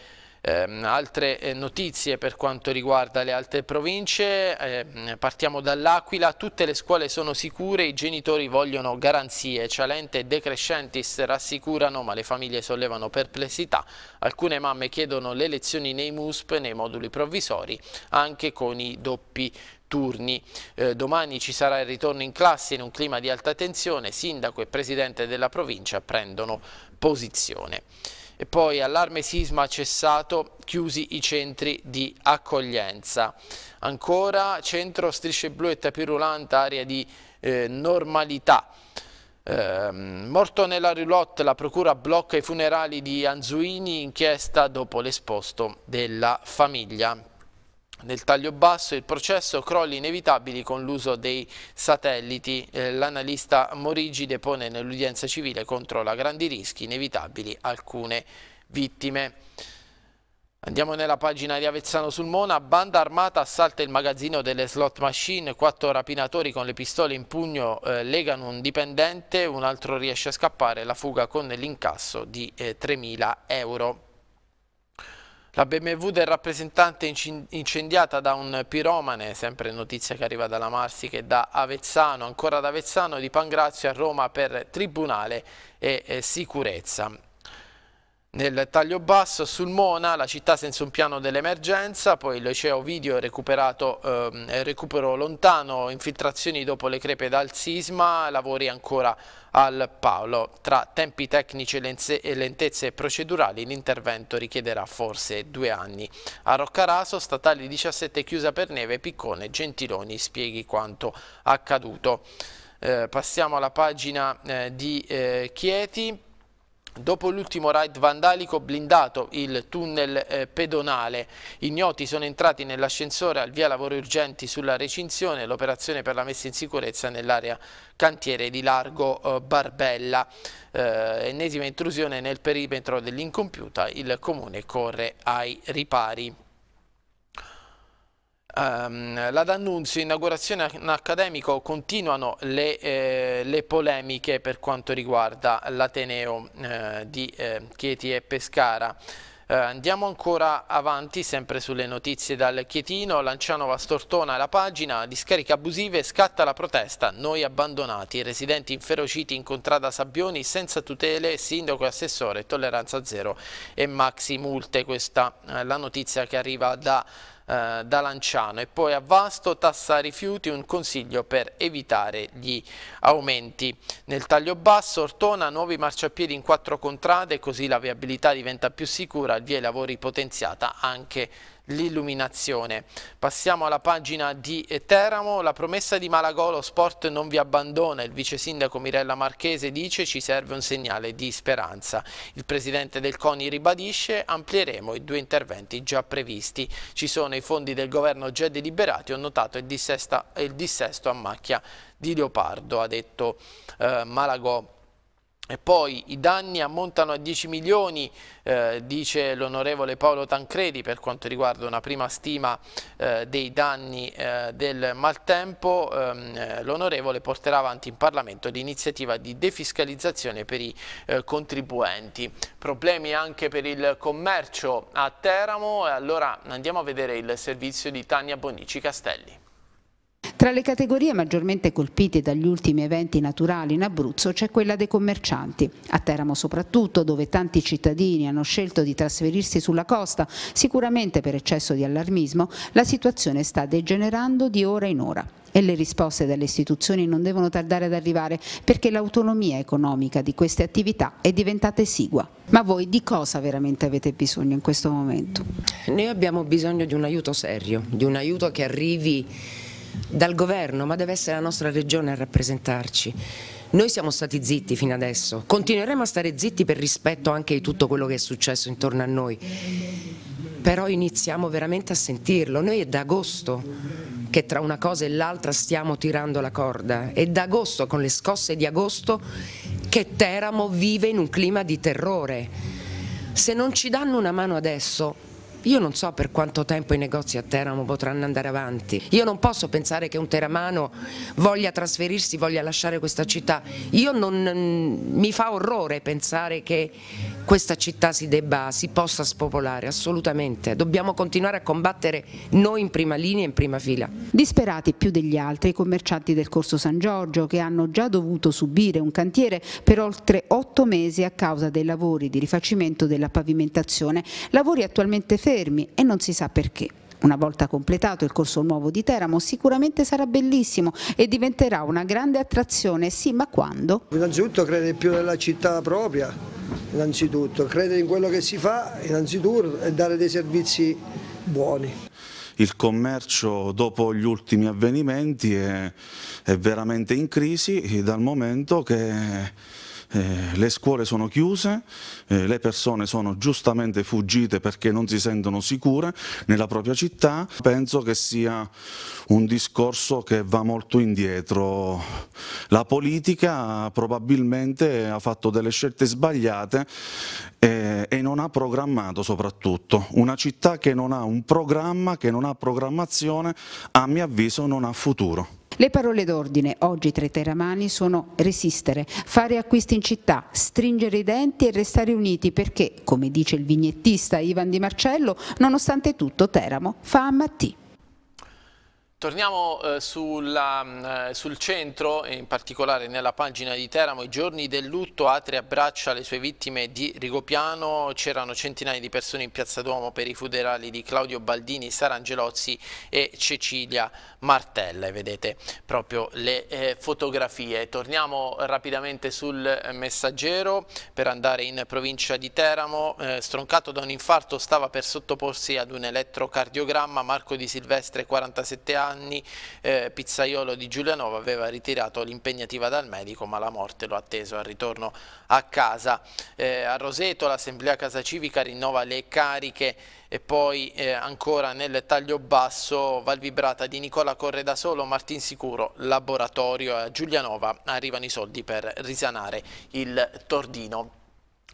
S1: Ehm, altre eh, notizie per quanto riguarda le altre province, ehm, partiamo dall'Aquila, tutte le scuole sono sicure, i genitori vogliono garanzie, Cialente e De Crescentis rassicurano ma le famiglie sollevano perplessità, alcune mamme chiedono le lezioni nei MUSP, nei moduli provvisori, anche con i doppi turni. Eh, domani ci sarà il ritorno in classe in un clima di alta tensione, sindaco e presidente della provincia prendono posizione. E poi allarme sisma cessato, chiusi i centri di accoglienza. Ancora centro strisce blu e tapirulanta, area di eh, normalità. Eh, morto nella roulotte, la procura blocca i funerali di Anzuini, inchiesta dopo l'esposto della famiglia nel taglio basso il processo crolli inevitabili con l'uso dei satelliti. Eh, l'analista Morigi depone nell'udienza civile contro la grandi rischi inevitabili alcune vittime. Andiamo nella pagina di Avezzano sul Mona, banda armata assalta il magazzino delle slot machine, quattro rapinatori con le pistole in pugno eh, legano un dipendente, un altro riesce a scappare, la fuga con l'incasso di eh, 3.000 euro. La BMW del rappresentante incendiata da un piromane, sempre notizia che arriva dalla Marsica da Avezzano, ancora da Avezzano, di Pangrazio a Roma per tribunale e sicurezza nel taglio basso sul Mona la città senza un piano dell'emergenza poi il liceo video recuperato eh, recupero lontano infiltrazioni dopo le crepe dal sisma lavori ancora al Paolo tra tempi tecnici e lentezze procedurali l'intervento richiederà forse due anni a Roccaraso statali 17 chiusa per neve Piccone Gentiloni spieghi quanto accaduto eh, passiamo alla pagina eh, di eh, Chieti Dopo l'ultimo raid vandalico blindato il tunnel eh, pedonale, ignoti sono entrati nell'ascensore al via lavori urgenti sulla recinzione, l'operazione per la messa in sicurezza nell'area cantiere di Largo eh, Barbella. Eh, ennesima intrusione nel perimetro dell'incompiuta, il comune corre ai ripari. Um, la D'Annunzio, inaugurazione accademico, continuano le, eh, le, polemiche per quanto riguarda l'Ateneo eh, di eh, Chieti e Pescara. Uh, andiamo ancora avanti, sempre sulle notizie dal Chietino. Lanciano va stortona la pagina, discariche abusive, scatta la protesta. Noi abbandonati, residenti inferociti in contrada Sabbioni senza tutele, sindaco e assessore, tolleranza zero e maxi multe. Questa è uh, eh, la notizia che arriva da eh, da Lanciano e poi a Vasto tassa rifiuti un consiglio per evitare gli aumenti. Nel taglio basso Ortona nuovi marciapiedi in quattro contrade così la viabilità diventa più sicura, il via lavori potenziata anche l'illuminazione. Passiamo alla pagina di eh, Teramo, la promessa di Malagò, lo sport non vi abbandona, il vice sindaco Mirella Marchese dice ci serve un segnale di speranza. Il presidente del CONI ribadisce amplieremo i due interventi già previsti. Ci sono i fondi del governo già deliberati, ho notato il dissesto, il dissesto a macchia di leopardo, ha detto eh, Malagò. E poi i danni ammontano a 10 milioni, eh, dice l'onorevole Paolo Tancredi per quanto riguarda una prima stima eh, dei danni eh, del maltempo. Ehm, eh, l'onorevole porterà avanti in Parlamento l'iniziativa di defiscalizzazione per i eh, contribuenti. Problemi anche per il commercio a Teramo allora andiamo a vedere il servizio di Tania Bonici Castelli.
S3: Tra le categorie maggiormente colpite dagli ultimi eventi naturali in Abruzzo c'è quella dei commercianti. A Teramo soprattutto, dove tanti cittadini hanno scelto di trasferirsi sulla costa, sicuramente per eccesso di allarmismo, la situazione sta degenerando di ora in ora e le risposte dalle istituzioni non devono tardare ad arrivare perché l'autonomia economica di queste attività è diventata esigua. Ma voi di cosa veramente avete bisogno in questo momento? Noi abbiamo bisogno di un aiuto serio, di un aiuto che arrivi dal governo, ma deve essere la nostra regione a rappresentarci. Noi siamo stati zitti fino adesso, continueremo a stare zitti per rispetto anche di tutto quello che è successo intorno a noi, però iniziamo veramente a sentirlo, noi è da agosto che tra una cosa e l'altra stiamo tirando la corda, è da agosto, con le scosse di agosto, che Teramo vive in un clima di terrore. Se non ci danno una mano adesso, io non so per quanto tempo i negozi a Teramo potranno andare avanti, io non posso pensare che un teramano voglia trasferirsi, voglia lasciare questa città, io non, mm, mi fa orrore pensare che questa città si debba, si possa spopolare, assolutamente, dobbiamo continuare a combattere noi in prima linea e in prima fila. Disperati più degli altri i commercianti del Corso San Giorgio che hanno già dovuto subire un cantiere per oltre otto mesi a causa dei lavori di rifacimento della pavimentazione, lavori attualmente fermi fermi e non si sa perché. Una volta completato il corso nuovo di Teramo sicuramente sarà bellissimo e diventerà una grande attrazione, sì ma quando?
S4: Innanzitutto crede più nella città propria, innanzitutto, credere in quello che si fa innanzitutto e dare dei servizi buoni
S2: il commercio dopo gli ultimi avvenimenti è, è, veramente in crisi dal momento che eh, le scuole sono chiuse, eh, le persone sono giustamente fuggite perché non si sentono sicure nella propria città. Penso che sia un discorso che va molto indietro. La politica probabilmente ha fatto delle scelte sbagliate eh, e non ha programmato soprattutto. Una città che non ha un programma, che non ha programmazione, a mio avviso non ha futuro.
S3: Le parole d'ordine oggi tra i teramani sono resistere, fare acquisti in città, stringere i denti e restare uniti perché, come dice il vignettista Ivan Di Marcello, nonostante tutto Teramo fa a mattì.
S1: Torniamo eh, sulla, eh, sul centro, in particolare nella pagina di Teramo, i giorni del lutto, Atri abbraccia le sue vittime di Rigopiano, c'erano centinaia di persone in Piazza Duomo per i funerali di Claudio Baldini, Sarangelozzi e Cecilia martella e vedete proprio le eh, fotografie. Torniamo rapidamente sul messaggero per andare in provincia di Teramo. Eh, stroncato da un infarto stava per sottoporsi ad un elettrocardiogramma. Marco Di Silvestre, 47 anni, eh, pizzaiolo di Giulianova, aveva ritirato l'impegnativa dal medico ma la morte lo ha atteso al ritorno a casa. Eh, a Roseto l'Assemblea Casa Civica rinnova le cariche e poi eh, ancora nel taglio basso Valvibrata di Nicola corre da solo, Martin Sicuro, Laboratorio a eh, Giulianova arrivano i soldi per risanare il Tordino.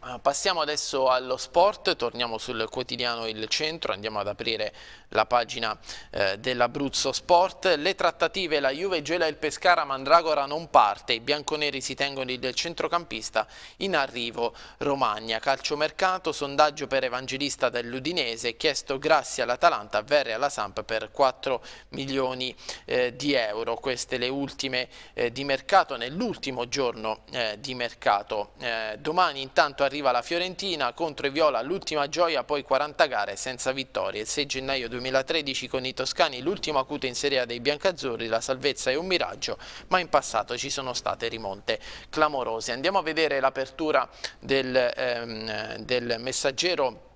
S1: Ah, passiamo adesso allo sport, torniamo sul quotidiano Il Centro, andiamo ad aprire la pagina eh, dell'Abruzzo Sport. Le trattative, la Juve gela il Pescara, Mandragora non parte, i bianconeri si tengono il centrocampista in arrivo Romagna. Calciomercato, sondaggio per evangelista dell'Udinese, chiesto grazie all'Atalanta, Verre alla Samp per 4 milioni eh, di euro. Queste le ultime eh, di mercato, nell'ultimo giorno eh, di mercato. Eh, domani intanto arriva la Fiorentina, contro i Viola l'ultima gioia, poi 40 gare senza vittorie. Il 6 gennaio 2013 con i Toscani l'ultimo acuto in Serie A dei Biancazzurri, la salvezza è un miraggio, ma in passato ci sono state rimonte clamorose. Andiamo a vedere l'apertura del, ehm, del messaggero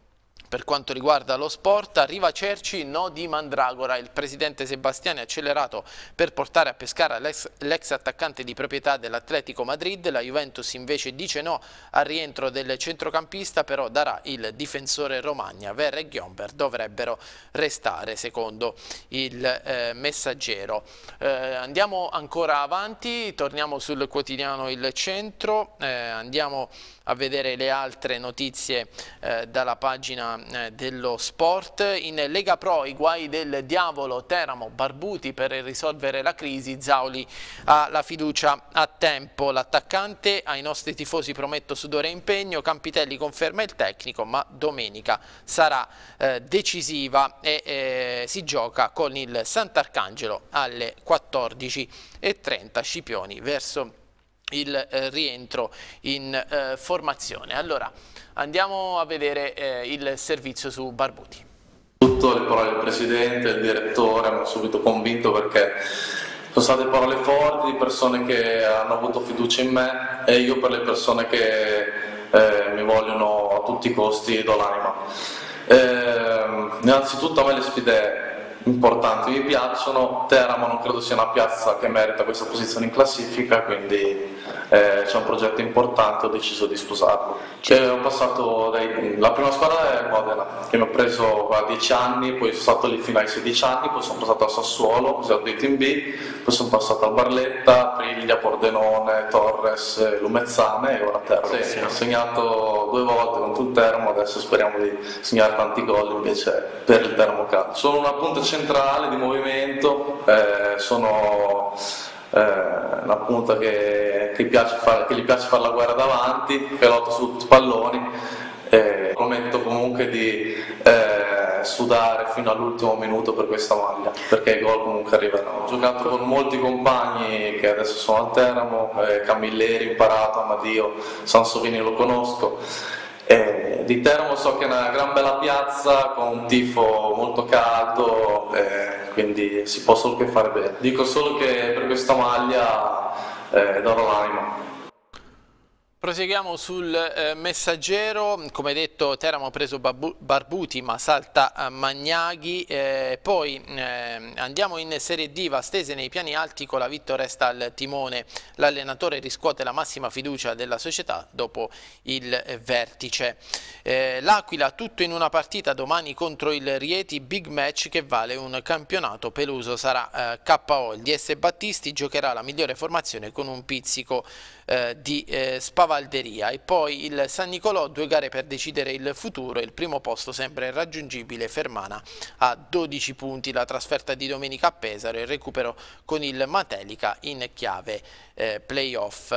S1: per quanto riguarda lo sport, arriva Cerci, no di Mandragora. Il presidente Sebastiani ha accelerato per portare a Pescara l'ex attaccante di proprietà dell'Atletico Madrid. La Juventus invece dice no al rientro del centrocampista, però darà il difensore Romagna. Verre e Ghiomber dovrebbero restare, secondo il eh, messaggero. Eh, andiamo ancora avanti, torniamo sul quotidiano Il Centro, eh, andiamo a vedere le altre notizie eh, dalla pagina eh, dello sport. In Lega Pro i guai del diavolo Teramo Barbuti per risolvere la crisi. Zauli ha la fiducia a tempo. L'attaccante ai nostri tifosi prometto sudore e impegno. Campitelli conferma il tecnico ma domenica sarà eh, decisiva e eh, si gioca con il Sant'Arcangelo alle 14.30. Scipioni verso il eh, rientro in eh, formazione. Allora, Andiamo a vedere eh, il servizio su Barbuti.
S5: Tutto le parole del Presidente, il direttore sono subito convinto perché sono state parole forti di persone che hanno avuto fiducia in me e io per le persone che eh, mi vogliono a tutti i costi do l'anima. Eh, innanzitutto a me le sfide importanti mi piacciono, Teramo non credo sia una piazza che merita questa posizione in classifica, quindi eh, c'è un progetto importante, ho deciso di sposarlo. Eh, dai, la prima squadra è Modena, che mi ha preso a 10 anni, poi sono stato lì fino ai 16 anni, poi sono passato a Sassuolo, così ho detto in B, poi sono passato a Barletta, Priglia, Pordenone, Torres, Lumezzane e ora Terra. Sì, ho segnato due volte contro il Termo, adesso speriamo di segnare tanti gol invece per il Termo Calcio. Sono una punta centrale di movimento, eh, sono eh, una punta che, che, far, che, gli piace fare la guerra davanti, pelota su tutti i palloni, eh, prometto comunque di eh, sudare fino all'ultimo minuto per questa maglia, perché i gol comunque arriveranno. Ho giocato con molti compagni che adesso sono a Teramo, eh, Camilleri imparato, Amadio, Sansovini lo conosco. Eh, di Teramo so che è una gran bella piazza con un tifo molto caldo, eh, quindi si può solo che fare bene. Dico solo che per questa maglia eh, darò l'anima.
S1: Proseguiamo sul eh, messaggero, come detto Teramo ha preso Barbuti ma salta eh, Magnaghi, eh, poi eh, andiamo in Serie D, Vastese nei piani alti con la Vitto resta al timone, l'allenatore riscuote la massima fiducia della società dopo il eh, vertice. Eh, L'Aquila tutto in una partita domani contro il Rieti, big match che vale un campionato, Peluso sarà KO, il DS Battisti giocherà la migliore formazione con un pizzico di eh, spaventato Valderia e poi il San Nicolò, due gare per decidere il futuro il primo posto sempre raggiungibile Fermana a 12 punti, la trasferta di domenica a Pesaro e il recupero con il Matelica in chiave eh, playoff.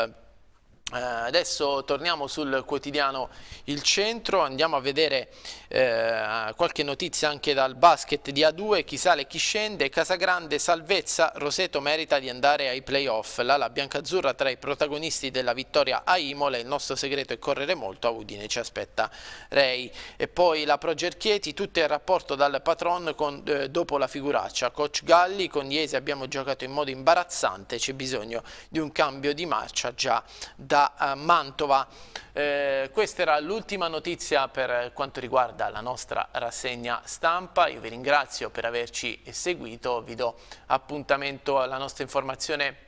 S1: Eh, adesso torniamo sul quotidiano Il Centro, andiamo a vedere eh, qualche notizia anche dal basket di A2, chi sale e chi scende, Casagrande salvezza, Roseto merita di andare ai playoff, l'ala biancazzurra tra i protagonisti della vittoria a Imola, il nostro segreto è correre molto, a Udine ci aspetta Rei. E poi la Pro Gerchieti, tutto il rapporto dal patron con, eh, dopo la figuraccia, coach Galli, con Iesi abbiamo giocato in modo imbarazzante, c'è bisogno di un cambio di marcia già da Piazza eh, Mantova. Eh, questa era l'ultima notizia per quanto riguarda la nostra rassegna stampa. Io vi ringrazio per averci seguito, vi do appuntamento alla nostra informazione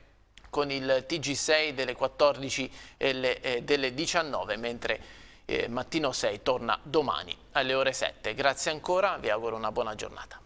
S1: con il TG6 delle 14 e le, eh, delle 19, mentre eh, Mattino 6 torna domani alle ore 7. Grazie ancora, vi auguro una buona giornata.